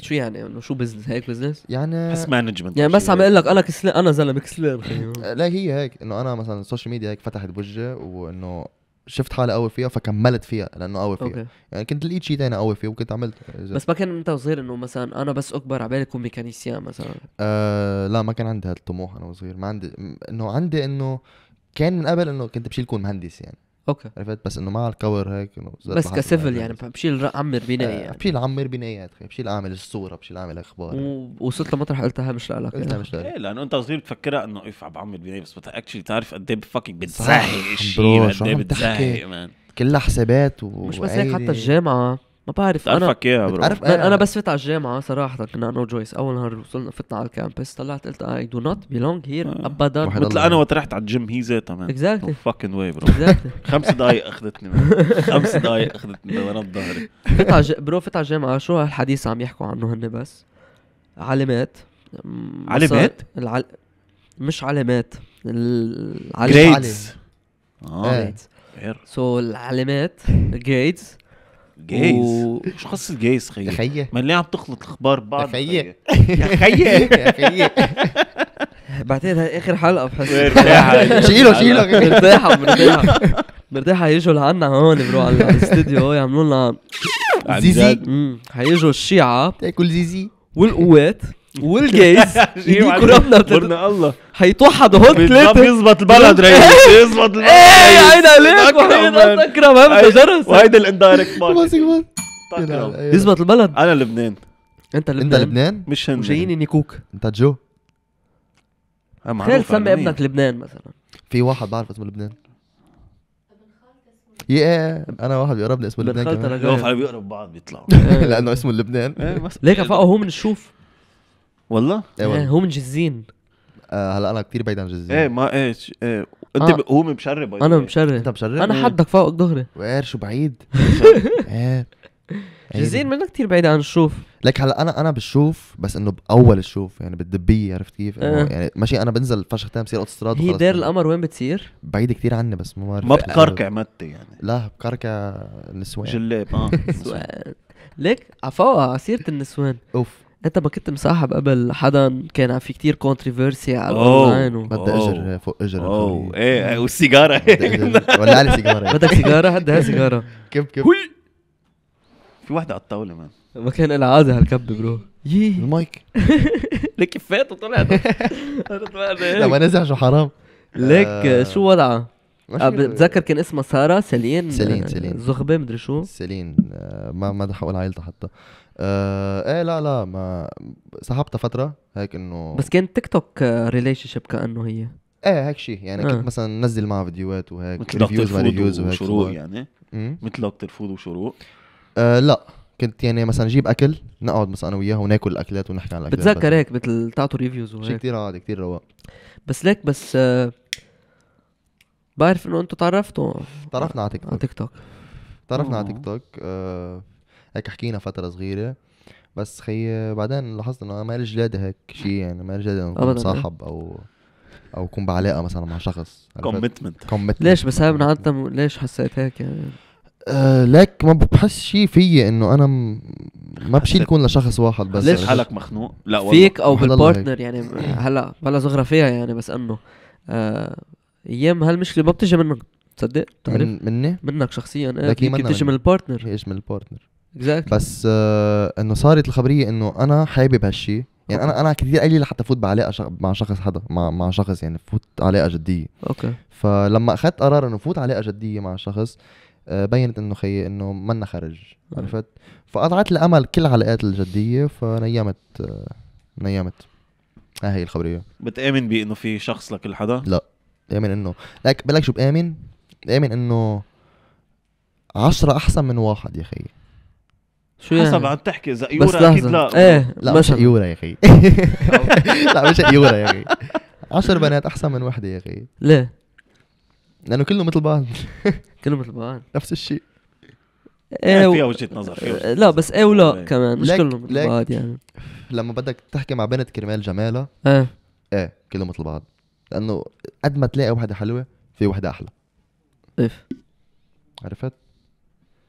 شو يعني انه شو بزنس هيك بزنس يعني بحس مانجمنت يعني بس يعني عم اقول لك انا كسلان انا زلمه كسلان لا هي هيك انه انا مثلا السوشيال ميديا هيك فتحت بوجهي وانه شفت حالي قوي فيها فكملت فيها لانه قوي فيها أوكي. يعني كنت لقيت شيء ثاني قوي فيه وكنت عملت زي. بس ما كان انت صغير انه مثلا انا بس اكبر على بالي اكون ميكانيسيان مثلا آه لا ما كان عندي هالطموح انا وصغير ما عندي انه عندي انه كان من قبل انه كنت بشيل كون مهندس يعني اوكي عرفت بس انه مع الكور هيك انه بس كسيفل يعني،, آه، يعني بشيل عمر بنايه يعني بشيل عمر بنايات بشيل اعمل الصوره بشيل اعمل اخبار و... وصلت لمطرح قلتها مش لك قلتها مش لك ايه لانه انت صغير بتفكرها انه اف إيه، عم بعمر بنايه بس اكشلي بتعرف قد ايه فكك بتزهق الشيء قد ايه بتزهق مان كلها حسابات و مش بس هيك حتى الجامعه ما بعرف انا بتعرفك اياها برو انا بس فت على الجامعه آه، صراحه كنا انا وجويس اول نهار وصلنا فتنا على الكامبس طلعت قلت اي دو نوت بيلونج هير ابدا مثل انا وقت رحت على الجيم هي ذاتها مان اكزاكتلي فاكن واي برو خمس دقائق اخذتني خمس دقائق اخذتني ورا ظهري فت على برو فت على الجامعه شو هالحديث عم يحكوا عنه هن بس علامات علامات؟ العل... مش علامات العلامات جريدز اه سو العلامات جريدز جايز مش قصه جايز خيي خيي ما ليه عم تخلط الاخبار ببعض خيي يا خي يا خي بعتقد اخر حلقه بحس مرتاحه شيله شيله مرتاحه مرتاحه مرتاحه هيجوا لعنا هون بروح على الاستديو يعملوا لنا زيزي هيجوا الشيعه تاكل زيزي والقوات والجايز يديكوا ربنا الله هيتوحد هو ليت يظبط البلد رئيس يظبط إيه، البلد ايه يا إيه، عيني عليك وحيد اكرم هم جرس وهيدي الاندايركت ماركت طيب، يظبط البلد انا لبنان انت لبنان انت لبنان مش هند وجايين ينيكوك انت جو تخيل آه، تسمي ابنك لبنان مثلا في واحد بعرف اسمه لبنان يا انا واحد بيقرب لي اسمه لبنان كمان بيقرب بعض بيطلعوا لانه اسمه لبنان إيه، ليك فقه هو من الشوف والله؟ ايه هو من جزين آه، هلا انا كثير بعيد عن جزيرة ايه ما ايه, ايه. انت آه. هو مشرب أيوة. انا مشرب انت مشرب انا حدك فوق ظهري وير شو بعيد ايه جزير منا كثير بعيدة عن الشوف لك هلا انا انا بالشوف بس انه باول الشوف يعني بالدبيه عرفت كيف؟ آه. يعني ماشي انا بنزل فشخ تام بصير اوتوستراد هي دير القمر وين بتصير؟ بعيدة كثير عني بس ما بعرف ما بكركع متي يعني لا بكركع النسوان جلاب اه ليك عفوا عصيرة النسوان اوف انت ما كنت مصاحب قبل حدا كان في كتير كونتروفيرسي على الاونلاين و... بدها اجر فوق اجر اوه ايه والسيجاره ولا لي سيجاره بدك سيجاره هدي هاي سيجاره كب كب في وحده على الطاوله مان ما كان لها عاده هالكب برو يي المايك لك فات وطلعت إيه؟ لما نزع شو حرام ليك آه. شو وضعها؟ آه، بتذكر كان اسمها ساره سلين سلين سلين زغبه مدري شو سلين آه، ما ما بدي اقول عائلتها حتى آه ايه لا لا ما سحبتها فتره هيك انه بس كانت تيك توك ريليشن آه، شيب كانه هي ايه هيك شيء يعني آه. كنت مثلا نزل معها فيديوهات وهيك مثل ريفيوز ما ريفيوز وهيك وشروق يعني مثل دكتور فود وشروق آه لا كنت يعني مثلا نجيب اكل نقعد مثلا انا وياها وناكل الاكلات ونحكي عن الاكلات بتذكر هيك مثل تعطوا ريفيوز وهيك شيء كثير عادي كثير رواق بس ليك بس آه بعرف انه انتم تعرفتوا تعرفنا على تيك توك على تيك توك تعرفنا على آه. تيك توك آه هيك حكينا فتره صغيره بس خي بعدين لاحظت انه انا مالي جلاده هيك شيء يعني مالي جلاده انه إيه. صاحب او او اكون بعلاقه مثلا مع شخص كوميتمنت كوميتمنت ليش بس هاي انت ليش حسيت هيك يعني أه لك ما بحس شيء في انه انا م... ما بشيل كون لشخص واحد بس ليش حالك مخنوق لا والله فيك او بالبارتنر يعني هلا بلا زغره فيها يعني بس انه آه ايام هالمشكله ما بتجي منك تصدق من مني منك شخصيا ايه بتجي من البارتنر ايش من البارتنر exactly. بس آه، انه صارت الخبريه انه انا حابب هالشيء يعني انا انا كثير قليل لحتى فوت بعلاقه شخ... مع شخص حدا مع مع شخص يعني فوت علاقه جديه اوكي فلما اخذت قرار انه فوت علاقه جديه مع شخص آه، بينت انه خي انه منا خرج آه. عرفت فقطعت الامل كل العلاقات الجديه فنيمت نيمت ها هي الخبريه بتامن بانه في شخص لكل حدا لا بامن انه لك بقول شو بامن بامن انه عشرة احسن من واحد يا خيي شو يعني؟ حسب عم تحكي اذا ايورا اكيد لا ايه لا مش قيورة يا اخي لا مش قيورة يا اخي عشر بنات احسن من وحده يا اخي ليه؟ لانه كله مثل بعض كله مثل بعض نفس الشيء ايه, إيه، و... فيها وجهه نظر لا بس ايه ولا إيه. كمان مش كلهم مثل بعض يعني لما بدك تحكي مع بنت كرمال جمالها ايه ايه كلهم مثل بعض لانه قد ما تلاقي وحده حلوه في وحده احلى اف إيه. عرفت؟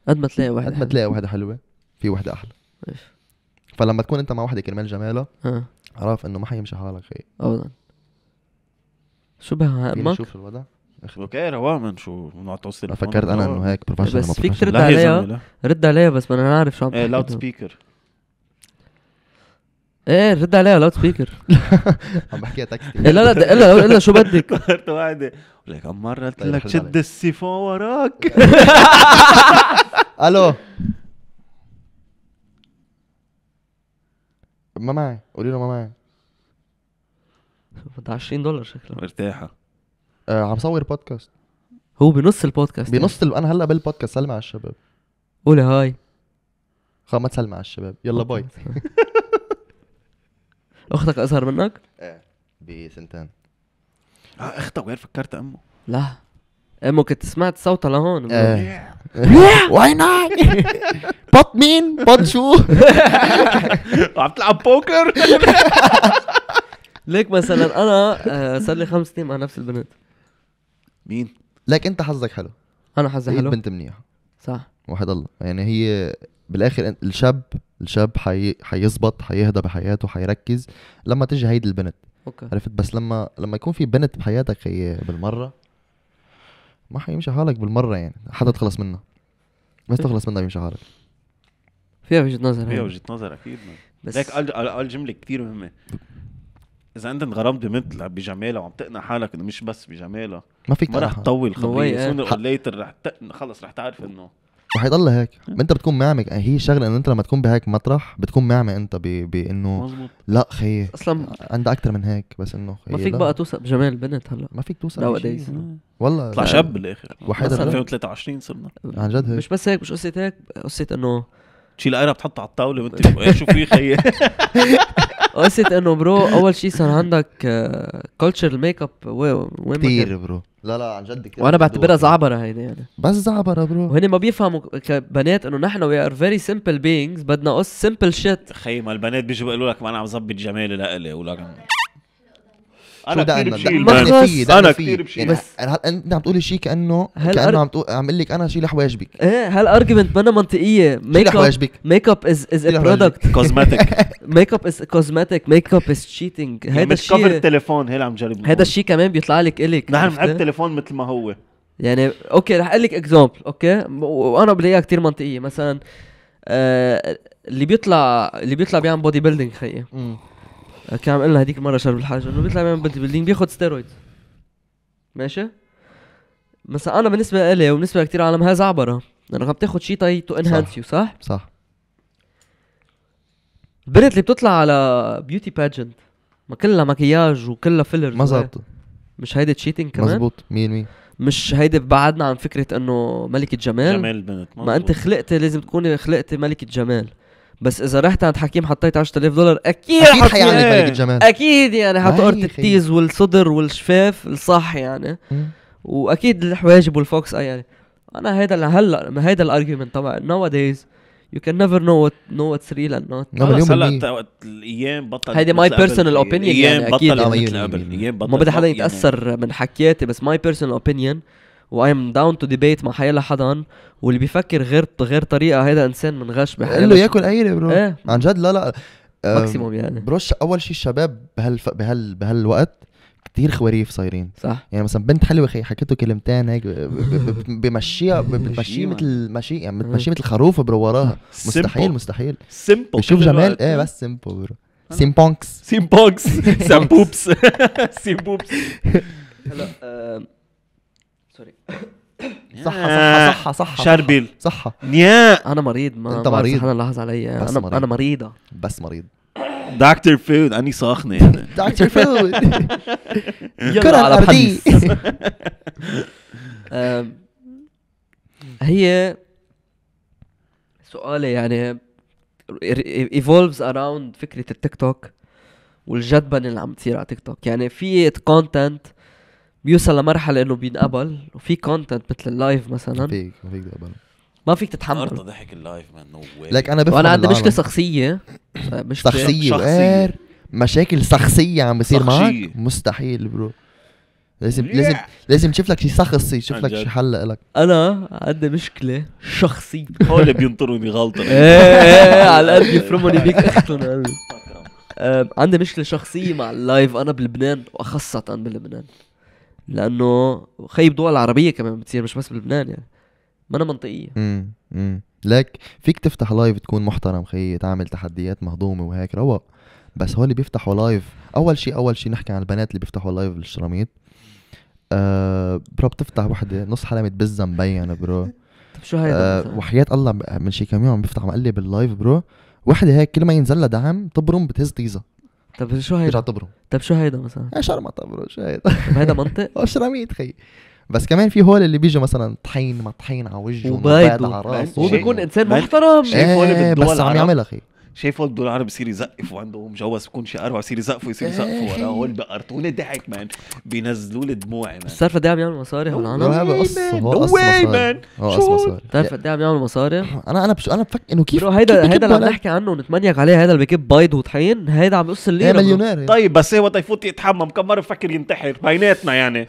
قد ما تلاقي وحده قد ما تلاقي وحده حلوه في وحده احلى فلما تكون انت مع وحده كرمال جمالها عرف انه ما حيمشي حالك خي ابدا شو بها امك؟ شوف الوضع اوكي رواه من شو نقعد فكرت انا انه هيك بروفيشنال بس فيك ترد عليها رد عليها بس بدنا نعرف شو عم إيه، تحكي ايه لاود سبيكر ايه رد عليها لاود سبيكر عم بحكيها تاكسي لا لا الا الا شو بدك صرت وعدي لك مرة قلت لك طيب، شد السيفون وراك الو ما معي قولي له ما معي بدها 20 دولار شكله مرتاحه آه عم صور بودكاست هو بنص البودكاست يعني. بنص ال... انا هلا بالبودكاست سلمى على الشباب قولي هاي خلص ما تسلمى على الشباب يلا باي اختك اصغر منك؟ ايه بسنتين اه اختك وين فكرت امه؟ لا امه كنت سمعت صوتها لهون ايه واي نايت بط مين بط شو عم تلعب بوكر ليك مثلا انا آه، صار لي خمس سنين مع نفس البنت مين؟ لك انت حظك حلو انا حظي حلو بنت منيحه صح وحد الله يعني هي بالاخر الشاب الشاب حي... حيظبط حيهدى بحياته حيركز لما تجي هيدي البنت اوكي عرفت بس لما لما يكون في بنت بحياتك هي بالمره ما حيمشي حالك بالمره يعني حدا تخلص منها بس تخلص منها بيمشي حالك فيها وجهه نظر فيها يعني. وجهه نظر اكيد نعم. بس لك قال قال جمله كثير مهمه اذا انت انغرمت بمثل بجمالها وعم تقنع حالك انه مش بس بجمالها ما فيك ما رح تطول خبيه سونر اور ليتر رح تق... خلص رح تعرف انه رح يضل هيك إيه. ما انت بتكون معمي يعني هي شغله انه انت لما تكون بهيك مطرح بتكون معمي انت بانه لا خي اصلا عندها اكثر من هيك بس انه خي ما فيك لا. بقى توثق بجمال البنت هلا ما فيك توثق لو بشيء والله طلع شاب بالاخر وحيد 2023 صرنا عن جد هيك مش بس هيك مش قصه هيك قصه انه تشيل قرا بتحطها على الطاوله وانت إيه، شو في خيي قصة انه برو اول شيء صار عندك كلتشر الميك اب وين كثير برو لا لا عن جد كثير وانا بعتبرها زعبره هيدي يعني بس زعبره برو وهن ما بيفهموا كبنات انه نحن وي ار فيري سمبل بينجز بدنا قص سمبل شيت خيي ما البنات بيجوا بيقولوا لك ما انا عم ظبط جمالي لإلي ولا انا كثير بشيل مان انا كثير بشيل يعني بس انت عم تقولي شيء كانه كانه عم تقول عم لك انا شيل حواجبك ايه هالارجيومنت منا منطقيه ميك اب حواجبك ميك اب از از ا برودكت كوزماتيك ميك اب از كوزماتيك ميك اب از تشيتنج هذا الشيء مش كفر التليفون هي اللي عم جرب هذا الشيء كمان بيطلع لك الك نحن بنحب التليفون مثل ما هو يعني اوكي رح اقول لك اكزامبل اوكي وانا بلاقيها كثير منطقيه مثلا آه اللي بيطلع اللي بيطلع بيعمل بودي بيلدينج خيي كان عم قلنا هذيك المره شرب الحاج انه بيطلع من بنت بيلدينج بياخذ ستيرويد ماشي مثلا انا بالنسبه لي وبالنسبه لكثير عالم هي زعبره لانك عم تاخذ شيء تاي تو انهانس يو صح؟ صح البنت اللي بتطلع على بيوتي باجنت ما كلها مكياج وكلها فيلرز ما زبط مش هيدي تشيتنج كمان مزبوط مين مين مش هيدي بعدنا عن فكره انه ملكه جمال جمال البنت ما انت خلقتي لازم تكوني خلقتي ملكه جمال بس اذا رحت عند حكيم حطيت 10000 دولار اكيد اكيد حيعلق ملك الجمال اكيد يعني حتقرط التيز والصدر والشفاف الصح يعني واكيد الحواجب والفوكس اي آه يعني انا هيدا هلا هيدا الارجيومنت تبع ناو دايز يو كان نيفر نو وات نو واتس ريل اند نوت هلا الايام بطل هيدي ماي بيرسونال اوبينيون يعني اكيد يعني. الايام بطل ما بدي حدا يعني. يتاثر من حكياتي بس ماي بيرسونال اوبينيون واي ام داون تو ديبيت مع حيلا حدا واللي بيفكر غير غير طريقه هذا انسان منغش بحيلا له ياكل أيلة برو ايه عن جد لا لا ماكسيموم يعني بروش اول شيء الشباب بهال بهال بهالوقت كتير خواريف صايرين صح يعني مثلا بنت حلوه حكيته كلمتين هيك بمشيها بتمشيه مثل مشي يعني بتمشيه مثل خروف برو وراها مستحيل مستحيل سيمبل بشوف جمال ايه بس سيمبل برو سيمبونكس سيمبونكس سامبوبس سيمبوبس هلا سوري صحة صحة صحة صحة شربل صح نيا انا مريض ما انت مريض انا لاحظ علي انا مريض. انا مريضه بس مريض دكتور فود اني ساخنه يعني دكتور فود يلا على هي سؤالي يعني ايفولفز اراوند فكره التيك توك والجدبنه اللي عم تصير على تيك توك يعني في كونتنت بيوصل لمرحله انه بينقبل وفي كونتنت مثل اللايف مثلا ما فيك ما فيك تقبل ما فيك تتحمل ارضى ضحك اللايف ما نو لك انا بفهم وانا عندي مشكله شخصيه مش شخصيه غير مشاكل شخصيه عم بصير معك مستحيل برو لازم لازم لازم تشوف لك شي شخصي تشوف لك شي حل لك انا عندي مشكله شخصيه هول بينطروني غلطه ايه ايه على قد يفرموني بيك اختهم آه، عندي مشكله شخصيه مع اللايف انا بلبنان وخاصه بلبنان لانه خي بدول العربيه كمان بتصير مش بس بلبنان يعني ما أنا منطقيه امم امم لك فيك تفتح لايف تكون محترم خي تعمل تحديات مهضومه وهيك رواق بس هو اللي بيفتحوا لايف اول شيء اول شيء نحكي عن البنات اللي بيفتحوا لايف بالشراميط آه برو بتفتح وحده نص حلمة بزة مبين برو طب شو هيدا آه وحياة الله من شي كم يوم عم بفتح مقلب باللايف برو وحده هيك كل ما ينزل لها دعم تبرم بتهز تيزه طب شو هيدا؟ ترجع تبرم طب شو هيدا مثلا؟ ايش ما تبرم شو هيدا؟ طب هيدا منطق؟ اشرميت خي بس كمان في هول اللي بيجوا مثلا طحين ما طحين على وجهه وبيض على راسه هو بيكون انسان محترم ايه بس عم يعملها خي شايف الدولار العرب بصير يزقف عنده مجوز بكون شي اربع بصير يزقفوا يصير إيه. يزقفوا وراه هول بقرطوني ضحك مان بينزلوا لي دموعي مان بتعرف قد ايه عم يعمل مصاري هول عنب؟ هو واي مان هو قص مصاري بتعرف قد ايه عم يعمل مصاري؟ انا انا انا بفكر انه كيف هيدا هيدا اللي عم نحكي عنه ونتمنيك عليه هيدا اللي بكب بيض وطحين هيدا عم يقص الليره إيه، مليونير طيب بس هو يفوت يتحمم كم مره بفكر ينتحر بيناتنا يعني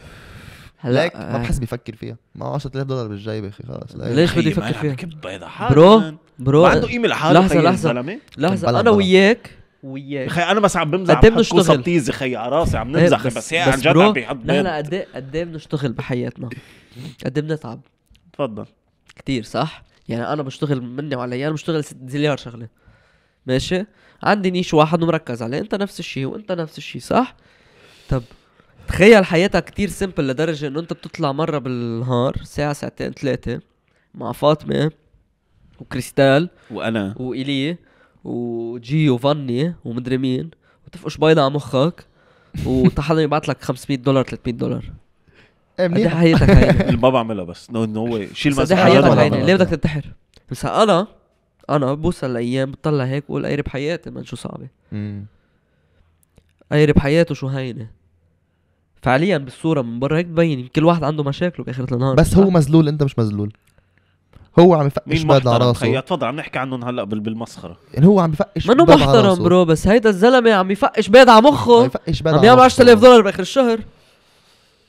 هلا ما آه. بحس بيفكر فيها معه 10000 دولار بالجيبه اخي خلص ليش بدي يفكر فيها؟ برو برو ما عنده قيمه لحاله لحظه لحظه لحظه انا وياك وياك خي انا بس عم بمزح قد ايه بنشتغل تيزي خي على راسي عم نمزح بس, بس هي عن جد عم بيحط نحن قد ايه قد ايه بنشتغل بحياتنا قد ايه بنتعب تفضل كثير صح؟ يعني انا بشتغل مني وعلي انا بشتغل زليار شغله ماشي؟ عندي نيش واحد ومركز عليه انت نفس الشيء وانت نفس الشيء صح؟ طب تخيل حياتك كتير سيمبل لدرجه انه انت بتطلع مره بالنهار ساعه ساعتين ثلاثه مع فاطمه وكريستال وانا وإلي وجي وفاني ومدري مين وتفقش بيضة على مخك وتحدا يبعث لك 500 دولار 300 دولار إيه، إيه منيح حياتك هيني ما بعملها بس نو نو واي شيل مسكه إيه حياتك هيني ليه بدك تنتحر بس انا انا بوصل لايام بطلع هيك بقول قيرب حياتي من شو صعبه قيرب حياته شو هينه فعليا بالصوره من برا هيك ببين كل واحد عنده مشاكله باخر النهار بس هو مزلول انت مش مزلول هو عم يفقش باد على راسه مين تفضل عم نحكي عنهم هلا بالمسخره يعني هو عم يفقش منه محترم برو بس هيدا الزلمه عم يفقش باد على مخه عم يفقش باد عم يعمل 10000 دولار باخر الشهر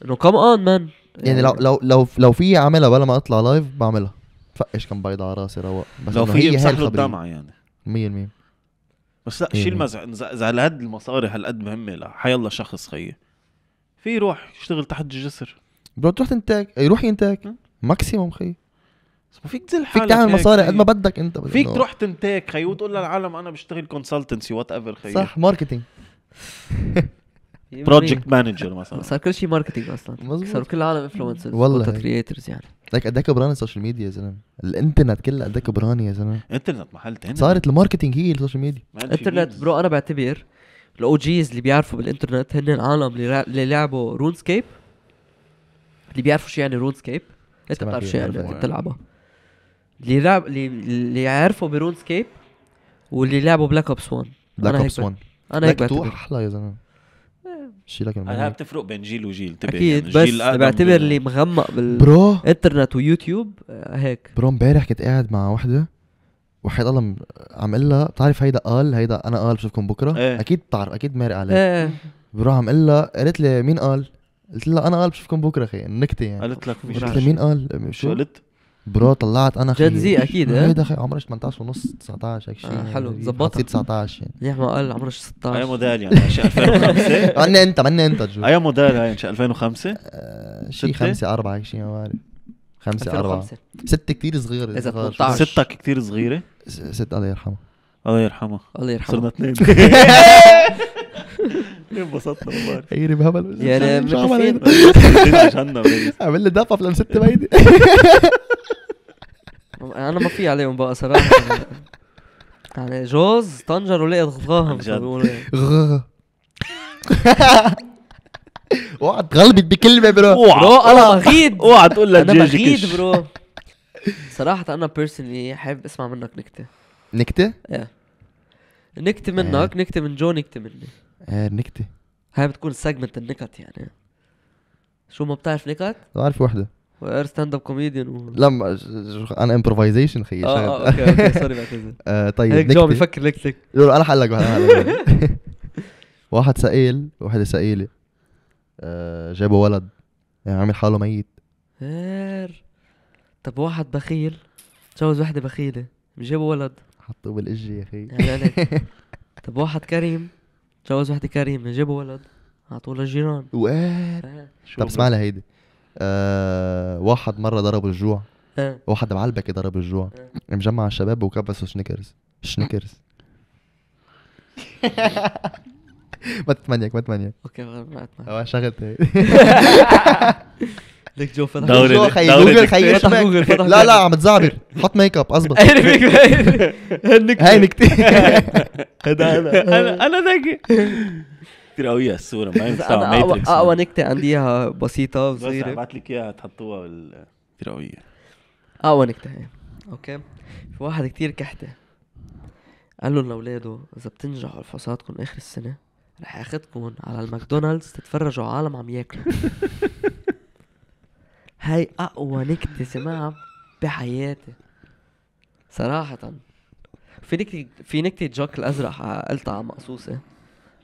انه كم اون مان يعني لو لو لو لو في اعملها بلا ما اطلع لايف بعملها فقش كم بيضة على راسي رواق بس لو في يمسح له الدمعة يعني 100% بس لا شيل مزع اذا هالقد المصاري هالقد مهمة لحيالله شخص خيي في روح يشتغل تحت الجسر برو تروح تنتاج إيه، يروح ينتاج ماكسيموم خيي ما فيك تزل حالك فيك تعمل مصاري قد ما بدك انت فيك تروح تنتاك خيو وتقول للعالم انا بشتغل كونسلتنسي وات ايفر خيو صح ماركتينج بروجكت مانجر مثلا صار كل شيء ماركتينج اصلا مزبوط صار كل العالم انفلونسرز والله كريترز يعني لك قد ايه كبران السوشيال ميديا يا زلمه الانترنت كله قد ايه كبران يا زلمه الانترنت محل تاني صارت الماركتينج هي السوشيال ميديا الانترنت برو انا بعتبر الاو جيز اللي بيعرفوا بالانترنت هن العالم اللي لعبوا رونسكيب اللي بيعرفوا شو يعني رونسكيب انت بتعرف شو يعني بتلعبها اللي لعب اللي عرفوا برون سكيب واللي لعبوا بلاك اوبس 1 بلاك اوبس 1 انا هيك بعتبر احلى يا زلمه إيه. شيء لك انا بتفرق بين جيل وجيل تبع اكيد يعني بس بعتبر اللي مغمق بالانترنت ويوتيوب آه، هيك برو امبارح كنت قاعد مع وحده وحيد الله عم اقول لها بتعرف هيدا قال هيدا انا قال بشوفكم بكره ايه. اكيد بتعرف اكيد مارق عليك ايه. بروح عم اقول لها قالت لي مين قال؟ قلت لها انا قال بشوفكم بكره اخي النكته يعني قالت لك مين قال؟ شو قلت؟ برو طلعت انا جد زي اكيد ايه, إيه؟ دخل عمرش 18 ونص 19 هيك شيء حلو ظبطت 19 يعني ليه ما قال عمرش 16 اي موديل يعني 2005 معني انت معني انت جو اي موديل شيء 2005 شيء 5 4 هيك شيء ما بعرف 5 4 6 كثير صغيره اذا 18 6 كثير صغيره 6 الله يرحمها الله يرحمها الله يرحمها صرنا اثنين انبسطنا والله عيري بهبل يا مش عارفين عامل لي دفعه في ست بايدي انا ما في عليهم بقى صراحه يعني جوز طنجر ولقيت غاهم غاهم اوعى تغلبت بكلمه برو اوعى انا بغيض اوعى تقول لك انا بغيد برو صراحه انا بيرسونلي حابب اسمع منك نكته نكته؟ ايه نكته منك نكته من جو نكته مني آه، النكتة نكتة هاي بتكون سيجمنت النكت يعني شو ما بتعرف نكت؟ بعرف وحدة وير ستاند اب كوميديان و... لا انا امبروفيزيشن خيي اه اه اوكي اوكي سوري بعتذر آه، طيب هيك جو بفكر لك لك انا حلق واحد واحد سائل وحده سائله آه، جابوا ولد يعني عامل حاله ميت هير طب واحد بخيل تجوز وحده بخيله جابوا ولد حطوه بالاجي يا اخي طب واحد كريم جوز واحدة كريمة جابوا ولد عطوه للجيران وقال إيه. طب اسمع لي هيدي آه واحد مرة ضرب الجوع اه واحد بعلبكة ضرب الجوع اه مجمع الشباب وكبسوا شنيكرز شنيكرز ما تتمنيك ما تتمنيك اوكي ما تتمنيك اه شغلت ليك جو فتح دوري جو خي جوجل خي فتح جوجل فتح لا لا عم تزعبر حط ميك اب اصبر هاي نكتة هاي نكتة هذا انا انا انا ذكي كثير قوية الصورة ما ينفع ماتريكس اقوى يعني. نكتة عندي اياها بسيطة وصغيرة بس لك اياها تحطوها بال كثير قوية اقوى نكتة هي اوكي في واحد كثير كحتة قال لهم لاولاده اذا بتنجحوا الفحوصاتكم اخر السنة رح اخذكم على الماكدونالدز تتفرجوا عالم عم ياكلوا هاي اقوى نكتة سمعها بحياتي صراحة في نكتة في نكتة جاك الازرق قلتها على مقصوصه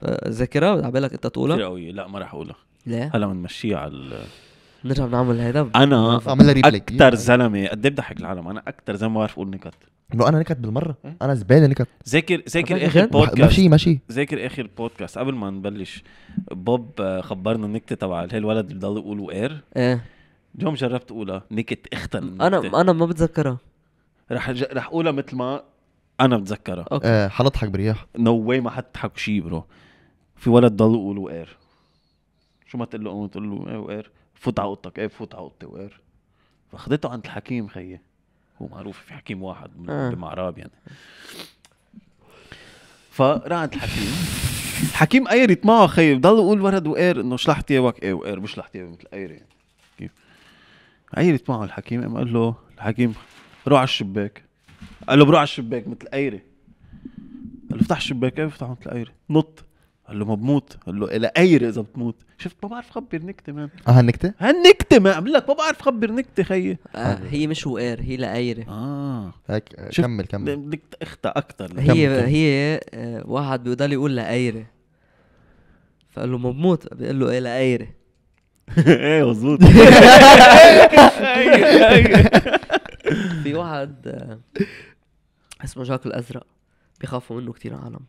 آه، ذاكرها على بالك انت تقولها؟ كثير قوية لا ما رح اقولها ليه؟ هلا بنمشيها على نرجع بنعمل هيدا انا اعملها ريبلي اكثر زلمه قد ايه بضحك العالم انا اكثر زلمه ما بعرف اقول نكت لو انا نكت بالمره إيه؟ انا زباله نكت ذاكر ذاكر اخر بودكاست ماشي ماشي ذاكر اخر بودكاست قبل ما نبلش بوب آه، خبرنا النكته تبع الولد اللي بضل يقول وقير ايه اليوم جربت اقولها نكت اختن انا انا ما بتذكرها رح رح اقولها مثل ما انا بتذكرها اوكي آه حنضحك برياح نو no واي ما حتضحك شيء برو في ولد ضل يقول وقير شو ما تقول له قوم تقول له ايه وقير فوت على اوضتك ايه فوت على اوضتي وقير فاخذته عند الحكيم خيي هو معروف في حكيم واحد آه. بمعراب يعني فراح عند الحكيم الحكيم قايرت معه خيي ضل يقول ورد وقير انه شلحت ياوك ايه وقير مش شلحت ياوك مثل قايره يعني كيف قايرت معه الحكيم قام قال له الحكيم روح على الشباك قال له بروح على الشباك مثل ايري قال له افتح الشباك ايه افتح مثل ايري نط قال له ما بموت قال له لا ايري اذا بتموت شفت ما بعرف خبر نكته مان اه هالنكته؟ هالنكته ما عم لك ما بعرف خبر نكته خيي آه هي مش وقار هي لايري اه هيك آه، كمل كمل بدك اختها اكثر هي كمل. هي آه، واحد بيضل يقول لايري فقال له ما بموت بيقول له ايه ايري ايه مظبوط إيه، إيه. في واحد آه، اسمه جاك الازرق بيخافوا منه كتير عالم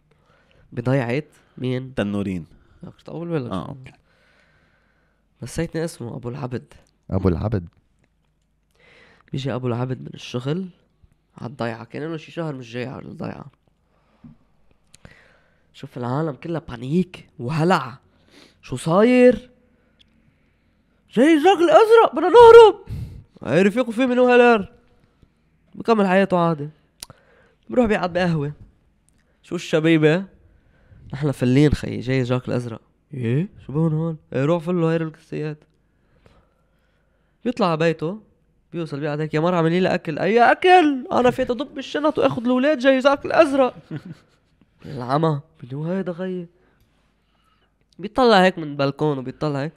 بضيعة مين؟ تنورين اول ولد اه نسيتني اسمه ابو العبد ابو العبد بيجي ابو العبد من الشغل على الضيعة كان له شي شهر مش جاي على الضيعة شوف العالم كلها بانيك وهلع شو صاير؟ جاي جاك الازرق بدنا نهرب عرف يقف فيه منو هلر بكمل حياته عادي بروح بيقعد بقهوة شو الشبيبة نحن فلين خيي جاي جاك الأزرق ايه شو بهون هون ايه روح فلو هاي الكسيات بيطلع على بيته بيوصل بيقعد هيك يا مرة عملي لي اكل اي اكل انا فيت اضب الشنط واخذ الاولاد جاي جاك الازرق العمى بدو هيدا خيي بيطلع هيك من البلكون وبيطلع هيك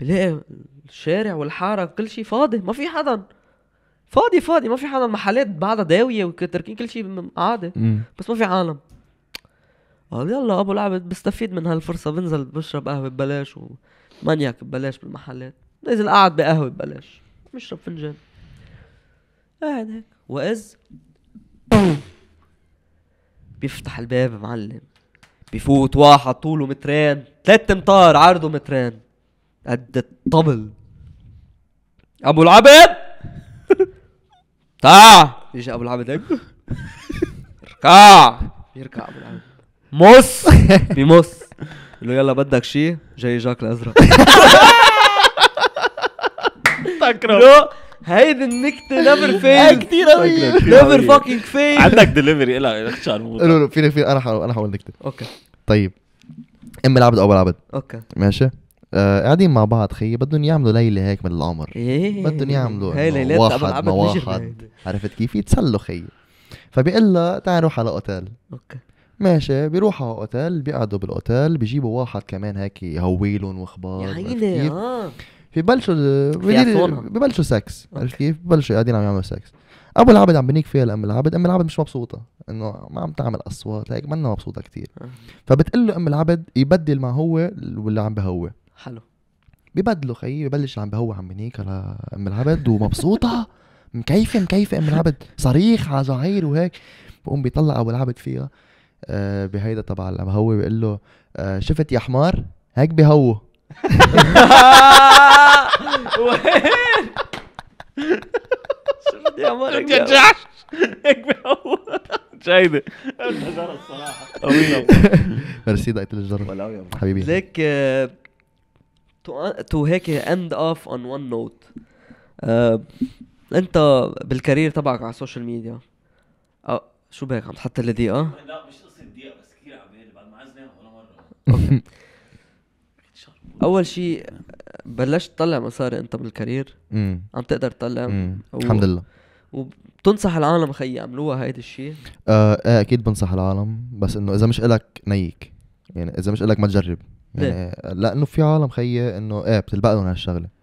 بلاقي الشارع والحاره كل شيء فاضي ما في حدا فاضي فاضي ما في حدا المحلات بعدها داويه وتركين كل شيء عادي بس ما في عالم قال يلا ابو العبد بستفيد من هالفرصه بنزل بشرب قهوه ببلاش ومانياك ببلاش بالمحلات نزل قاعد بقهوه ببلاش بشرب فنجان قاعد هيك واز بيفتح الباب معلم بفوت واحد طوله مترين ثلاث امتار عرضه مترين قد الطبل ابو العبد اركع يجي ابو العبد اركع يركع ابو العبد مص بيمص يقول له يلا بدك شيء جاي جاك الازرق تكرم هيدي النكته نيفر فيل كثير قوي نيفر فاكينج فيل عندك دليفري لا شعر على الموضوع لا فيني فيني انا حاول انا حاول نكته اوكي طيب ام العبد او ابو العبد اوكي ماشي آه قاعدين مع بعض خيي بدهم يعملوا ليله هيك من العمر إيه بدهم يعملوا هي ليلات واحد ما واحد عرفت كيف يتسلوا خيي فبيقول لها تعال نروح على اوتيل اوكي ماشي بيروحوا على اوتيل بيقعدوا بالاوتيل بيجيبوا واحد كمان هيك يهويلهم واخبار يا عيني اه ببلشوا ببلشوا سكس عرفت كيف؟ ببلشوا قاعدين عم يعملوا سكس ابو العبد عم بنيك فيها لام العبد ام العبد مش مبسوطه انه ما عم تعمل اصوات هيك ما مبسوطه كتير آه. فبتقول له ام العبد يبدل ما هو واللي عم بهوه حلو ببدله خيي ببلش عم بهوى عم بنيك على ام العبد ومبسوطه مكيفه مكيفه ام العبد صريخ على زعير وهيك بقوم بيطلع ابو العبد فيها آه بهيدا تبع هو بيقول له آه شفت يا حمار هيك بهو وين شفت يا حمار هيك بهو هيك بهوى جيدة الجرس صراحة قوية مرسي دقيت الجرس حبيبي ليك آه تو تو uh, هيك اند اوف اون ون نوت انت بالكارير تبعك على السوشيال ميديا أو شو بك عم تحط لي دقيقه؟ آه؟ لا مش قصه دقيقه بس كثير على بالي بعد ما عزنا ولا مره اول شيء بلشت تطلع مصاري انت بالكارير عم تقدر تطلع الحمد لله وبتنصح العالم خيي يعملوها هيدا الشيء ايه آه اكيد بنصح العالم بس انه اذا مش الك نيك يعني اذا مش لك ما تجرب يعني لانه في عالم خيي انه ايه بتلبق لهم هالشغله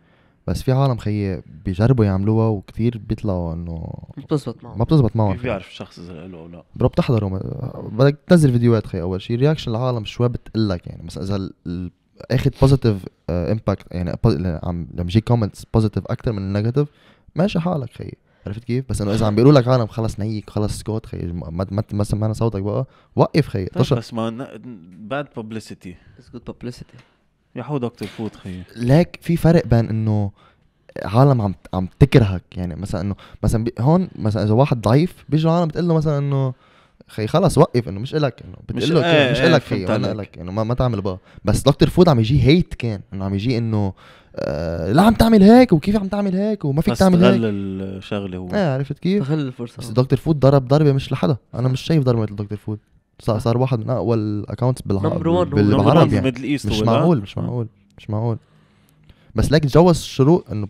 بس في عالم خيي بيجربوا يعملوها وكثير بيطلعوا انه ما بتزبط معهم ما بتزبط معهم كيف بيعرف الشخص اذا له او لا برو بتحضره بدك تنزل فيديوهات خي اول شيء رياكشن العالم شوي بتقول لك يعني مثلا اذا اخذ بوزيتيف امباكت آه، يعني, يعني عم عم يجيك كومنتس بوزيتيف اكثر من النيجاتيف ماشي حالك خيي عرفت كيف بس انه اذا عم بيقولوا لك عالم خلص نيك خلص سكوت خي ما ما ما سمعنا صوتك بقى وقف خي طيب بس ما باد ببليستي اتس جود ببليستي يا حو دكتور فوت خي ليك في فرق بين انه عالم عم عم تكرهك يعني مثلا انه مثلا هون مثلا اذا واحد ضعيف بيجوا العالم بتقول له مثلا انه خي خلص وقف انه مش الك انه بتقول له إيه، مش إيه، الك خي انا الك انه ما, ما تعمل بقى بس دكتور فود عم يجي هيت كان انه عم يجي انه آه، لا عم تعمل هيك وكيف عم تعمل هيك وما فيك تعمل هيك الشغله هو ايه عرفت كيف؟ استغل الفرصه بس دكتور فود ضرب ضربه مش لحدا انا مش شايف ضربه مثل دكتور فود صار آه. صار واحد من اقوى الاكونتس بالع... بالعرب يعني مش معقول مش معقول مش معقول بس ليك تجوز الشروق انه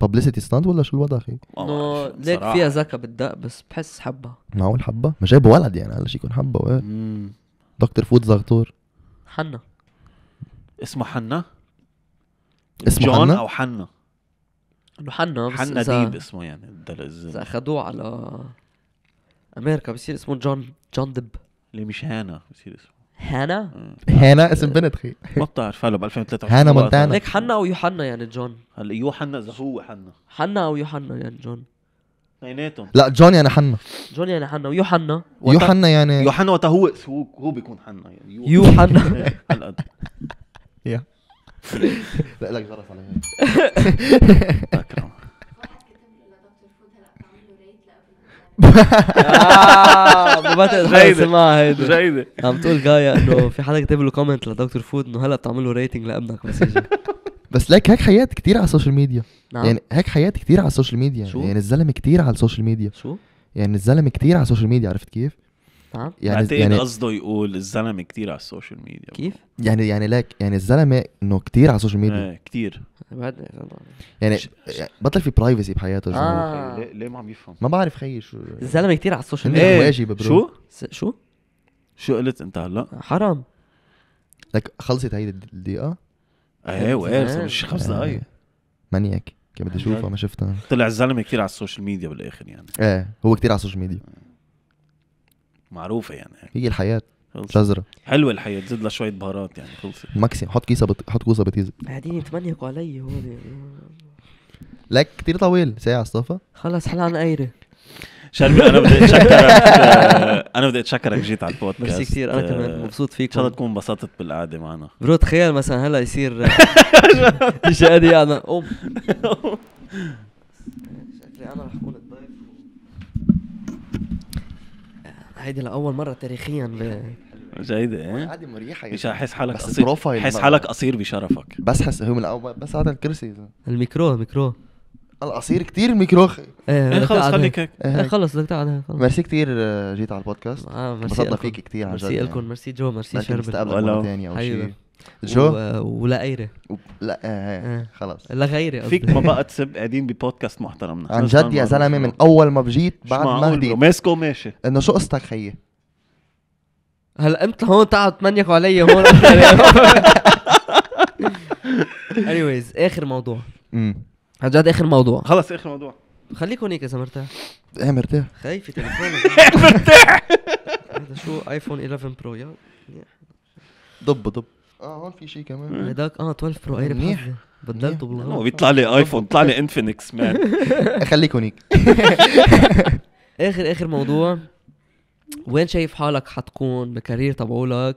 بابليستي ستاند ولا شو الوضع اخي؟ انه ليك فيها ذكاء بالدق بس بحس حبه معقول حبه؟ ما جايبه ولد يعني على شي يكون حبه وايه دكتور فود زغطور حنا اسمه حنا؟ اسمه جون حنة؟ او حنا انه حنا بس حنا ديب اسمه يعني اذا اخذوه على امريكا بصير اسمه جون جون دب اللي مش هانا بصير اسمه هانا آه. هانا اسم بنت خي ما بتعرف هلا ب 2023 هانا مونتانا. ليك حنا او يوحنا يعني جون هلا يوحنا اذا هو حنا حنا او يوحنا يعني جون اثنيناتهم لا جون يعني حنا جون يعني حنا ويوحنا يوحنا يعني يوحنا وقتها هو هو بيكون حنا يعني يوحنا على يا لا لك جرس عليا ما بقدر اسمعها هيدي جيدة عم تقول جايا انه في حدا كتب له كومنت لدكتور فود انه هلا بتعمل له ريتنج لابنك بس بس لك هيك حياة كتير على السوشيال ميديا نعم. يعني هيك حياة كتير على السوشيال ميديا شو؟ يعني الزلمة كتير على السوشيال ميديا شو؟ يعني الزلمة كتير على السوشيال ميديا عرفت كيف؟ نعم يعني بعدين يعني قصده يقول الزلمه كتير على السوشيال ميديا كيف؟ يعني يعني لك يعني الزلمه انه كتير على السوشيال ميديا ايه كثير يعني, يعني بطل في برايفسي بحياته آه. إيه، ليه, ليه ما عم يفهم؟ ما بعرف خيي شو الزلمه كتير على السوشيال ميديا ايه واجب برو شو؟ شو؟ شو قلت انت هلا؟ حرام لك خلصت هيدي الدقيقه؟ ايه وايه مش خمس دقايق إيه. مانياك كان بدي إيه. اشوفها ما شفتها طلع الزلمه كتير على السوشيال ميديا بالاخر يعني ايه هو كتير على السوشيال ميديا معروفه يعني هي الحياه جزرة حلوة الحياة تزيد لها شوية بهارات يعني خلصت ماكسيم حط كيسة بط... حط كوسة بتيزه قاعدين يتمنيقوا علي هون لك كتير طويل ساعة الصفا خلص حلقة قايرة شرمي انا بدي اتشكرك آه، انا بدي اتشكرك جيت على البودكاست ميرسي كثير انا كمان آه، مبسوط فيك ان شاء الله تكون انبسطت بالقعده معنا برو تخيل مثلا هلا يصير مش آه، قادر انا قوم شكلي انا رح اكون هيدي لاول مره تاريخيا ب... جيدة ايه عادي مريحة مش حس حالك بس قصير بروفايل حاسس حالك قصير بشرفك بس حس هو من الاول بس هذا الكرسي الميكرو الميكرو القصير كتير الميكرو ايه, إيه، خلص خليك هيك ايه, إيه. خلص بدك تقعد هيك ميرسي كتير آه، جيت على البودكاست آه، انبسطنا فيك كتير عن جد ميرسي يعني. لكم ميرسي جو ميرسي شربت ولا ثانية او أيوة. شيء جو ولا غيري لا آه، آه. خلص لا غيري فيك ما بقى تسب قاعدين ببودكاست محترمنا عن جد يا زلمه من اول ما بجيت بعد ما هديت ماسكه ماشي انه شو قصتك خيي هلا انت هون تقعد تمنيك علي هون انيويز اخر موضوع امم عن جد اخر موضوع خلص اخر موضوع خليكم هيك اذا مرتاح ايه مرتاح خايف تليفونك مرتاح هذا شو ايفون 11 برو يا ضب ضب اه هون في شيء كمان هداك اه 12 برو اي منيح بدلته بالغلط هو بيطلع لي ايفون طلع لي انفينكس مان خليك هونيك اخر اخر موضوع وين شايف حالك حتكون بكارير تبعولك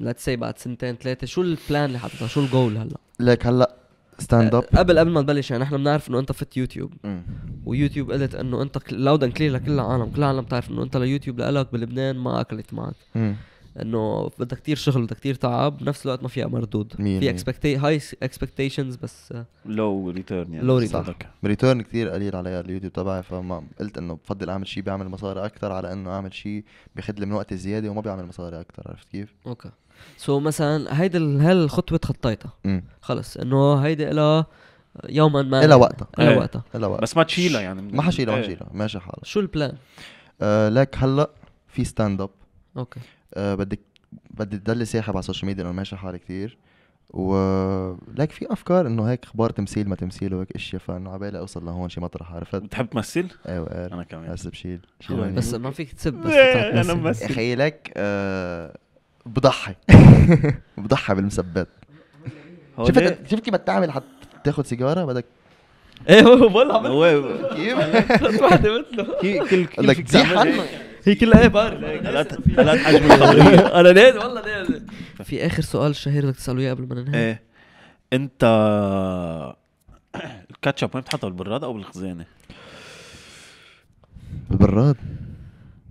لتس سي بعد سنتين ثلاثه شو البلان اللي حطيتها شو الجول هلا ليك هلا ستاند اب آه، قبل قبل ما تبلش يعني نحن بنعرف انه انت فت يوتيوب ويوتيوب قلت انه انت لاود اند كلير لكل العالم كل العالم بتعرف انه انت ليوتيوب لك بلبنان ما اكلت معك مم. انه بدها كثير شغل بدها كثير تعب بنفس الوقت ما فيها مردود في هاي اكسبكتيشنز بس لو آه. ريتيرن يعني لو ريتيرن ريتيرن كثير قليل علي اليوتيوب تبعي فما قلت انه بفضل اعمل شيء بيعمل مصاري اكثر على انه اعمل شيء بياخذ لي من وقتي زياده وما بيعمل مصاري اكثر عرفت كيف؟ اوكي سو so مثلا هيدي هالخطوه تخطيتها خلص انه هيدي لها يوما ما إلى وقتها إلى إيه. وقتها بس ما تشيلها يعني ما حشيلها ما إيه. حشيلها ماشي حالها شو البلان؟ آه لك هلا في ستاند اب اوكي آه، بدك بدي تضلي ساحب على السوشيال ميديا انه ماشي حالي كثير و لك في افكار انه هيك اخبار تمثيل ما تمثيل وهيك اشياء فانه على بالي اوصل لهون شي مطرح عرفت بتحب تمثل؟ ايوه انا كمان هسه بشيل بس ما فيك تسب بس إيه، انا بمثل اخي لك أه بضحي بضحي بالمسبات شفت شفت كيف بتعمل حتى تاخذ سيجاره بدك ايه هو بقول لك كيف؟ كيف؟ وحده كيف كيف هي كلها ايه بارد ثلاث حجم الخبريه انا ليه والله ليه في اخر سؤال شهير بدك تساله اياه قبل ما ننهي ايه انت الكاتشب وين بتحطه بالبراد او بالخزانه؟ بالبراد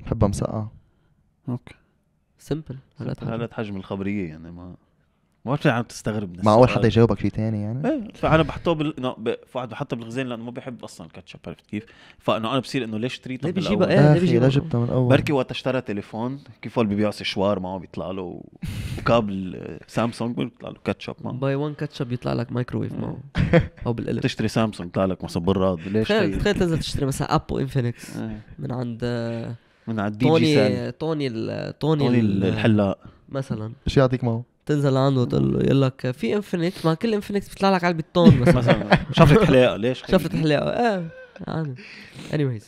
بحبها مسقعه اوكي سمبل هلا حجم الخبريه يعني ما ما هو عم تستغرب ما اول حدا يجاوبك شيء ثاني يعني ايه فانا بحطه بال فواحد بحطه بالخزان لانه ما بحب اصلا الكاتشب عرفت كيف؟ فانه انا بصير انه ليش اشتريته ليه بيجيبها ايه ليه بيجيبها جبتها من الاول بركي وقت اشترى تليفون كيف اللي بيبيعوا سشوار معه بيطلع له كابل آه، سامسونج بيطلع له كاتشب معه باي وان كاتشب بيطلع لك مايكرويف معه او بالقلب تشتري سامسونج بيطلع لك مثلا براد ليش تخيل تنزل تشتري مثلا ابو انفينكس من عند آه، من عند دي جي توني توني توني الحلاق مثلا شو يعطيك معه؟ تنزل عنده وتقول له يقول لك في انفينيت ما كل انفينيت بيطلع لك على البطون بس مثلا شفرة حلاقه ليش شفرة حلاقه ايه عادي اني وايز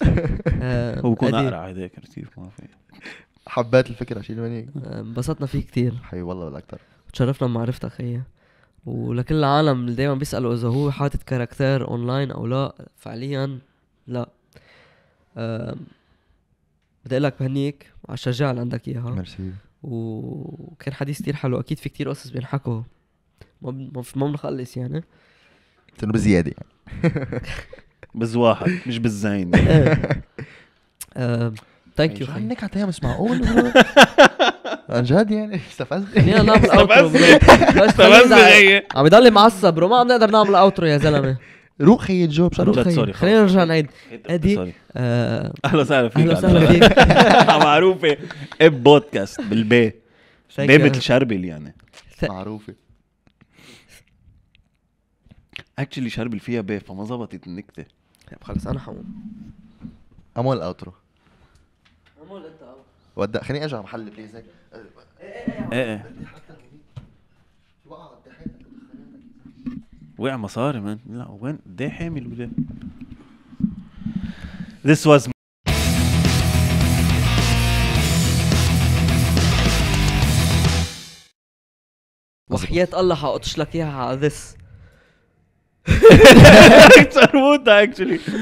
آه، هو بكون اقرع هذاك كثير ما في حبيت الفكره شيء ماني آه، انبسطنا فيه كثير حي والله بالاكثر تشرفنا بمعرفتك خيي ولكل العالم اللي دايما بيسالوا اذا هو حاطط كاركتر اونلاين او لا فعليا لا بدي اقول لك بهنيك على الشجاعه اللي عندك اياها ميرسي وكان حديث كتير حلو اكيد في كتير قصص بينحكوا ما بنخلص يعني بس بزياده يعني واحد مش بالزين ثانك يو عنك على مش معقول عن جد يعني استفزني خلينا نعمل اوترو استفزني عم يضل معصب وما ما عم نقدر نعمل اوترو يا زلمه روق خي تجاوب روق خي خلينا نرجع نعيد ادي آه اهلا وسهلا فيك اهلا وسهلا فيك معروفه اب بودكاست بالبي بي مثل شربل يعني معروفه اكشلي شربل فيها بي فما زبطت النكته طيب خلص انا حقوم امول اوترو امول انت اوترو ودق خليني ارجع محل بليز ايه ايه ايه وقع مصاري من لا وين ده حامل وده This was وحياة الله حقطش لك اياها على this. it's a mood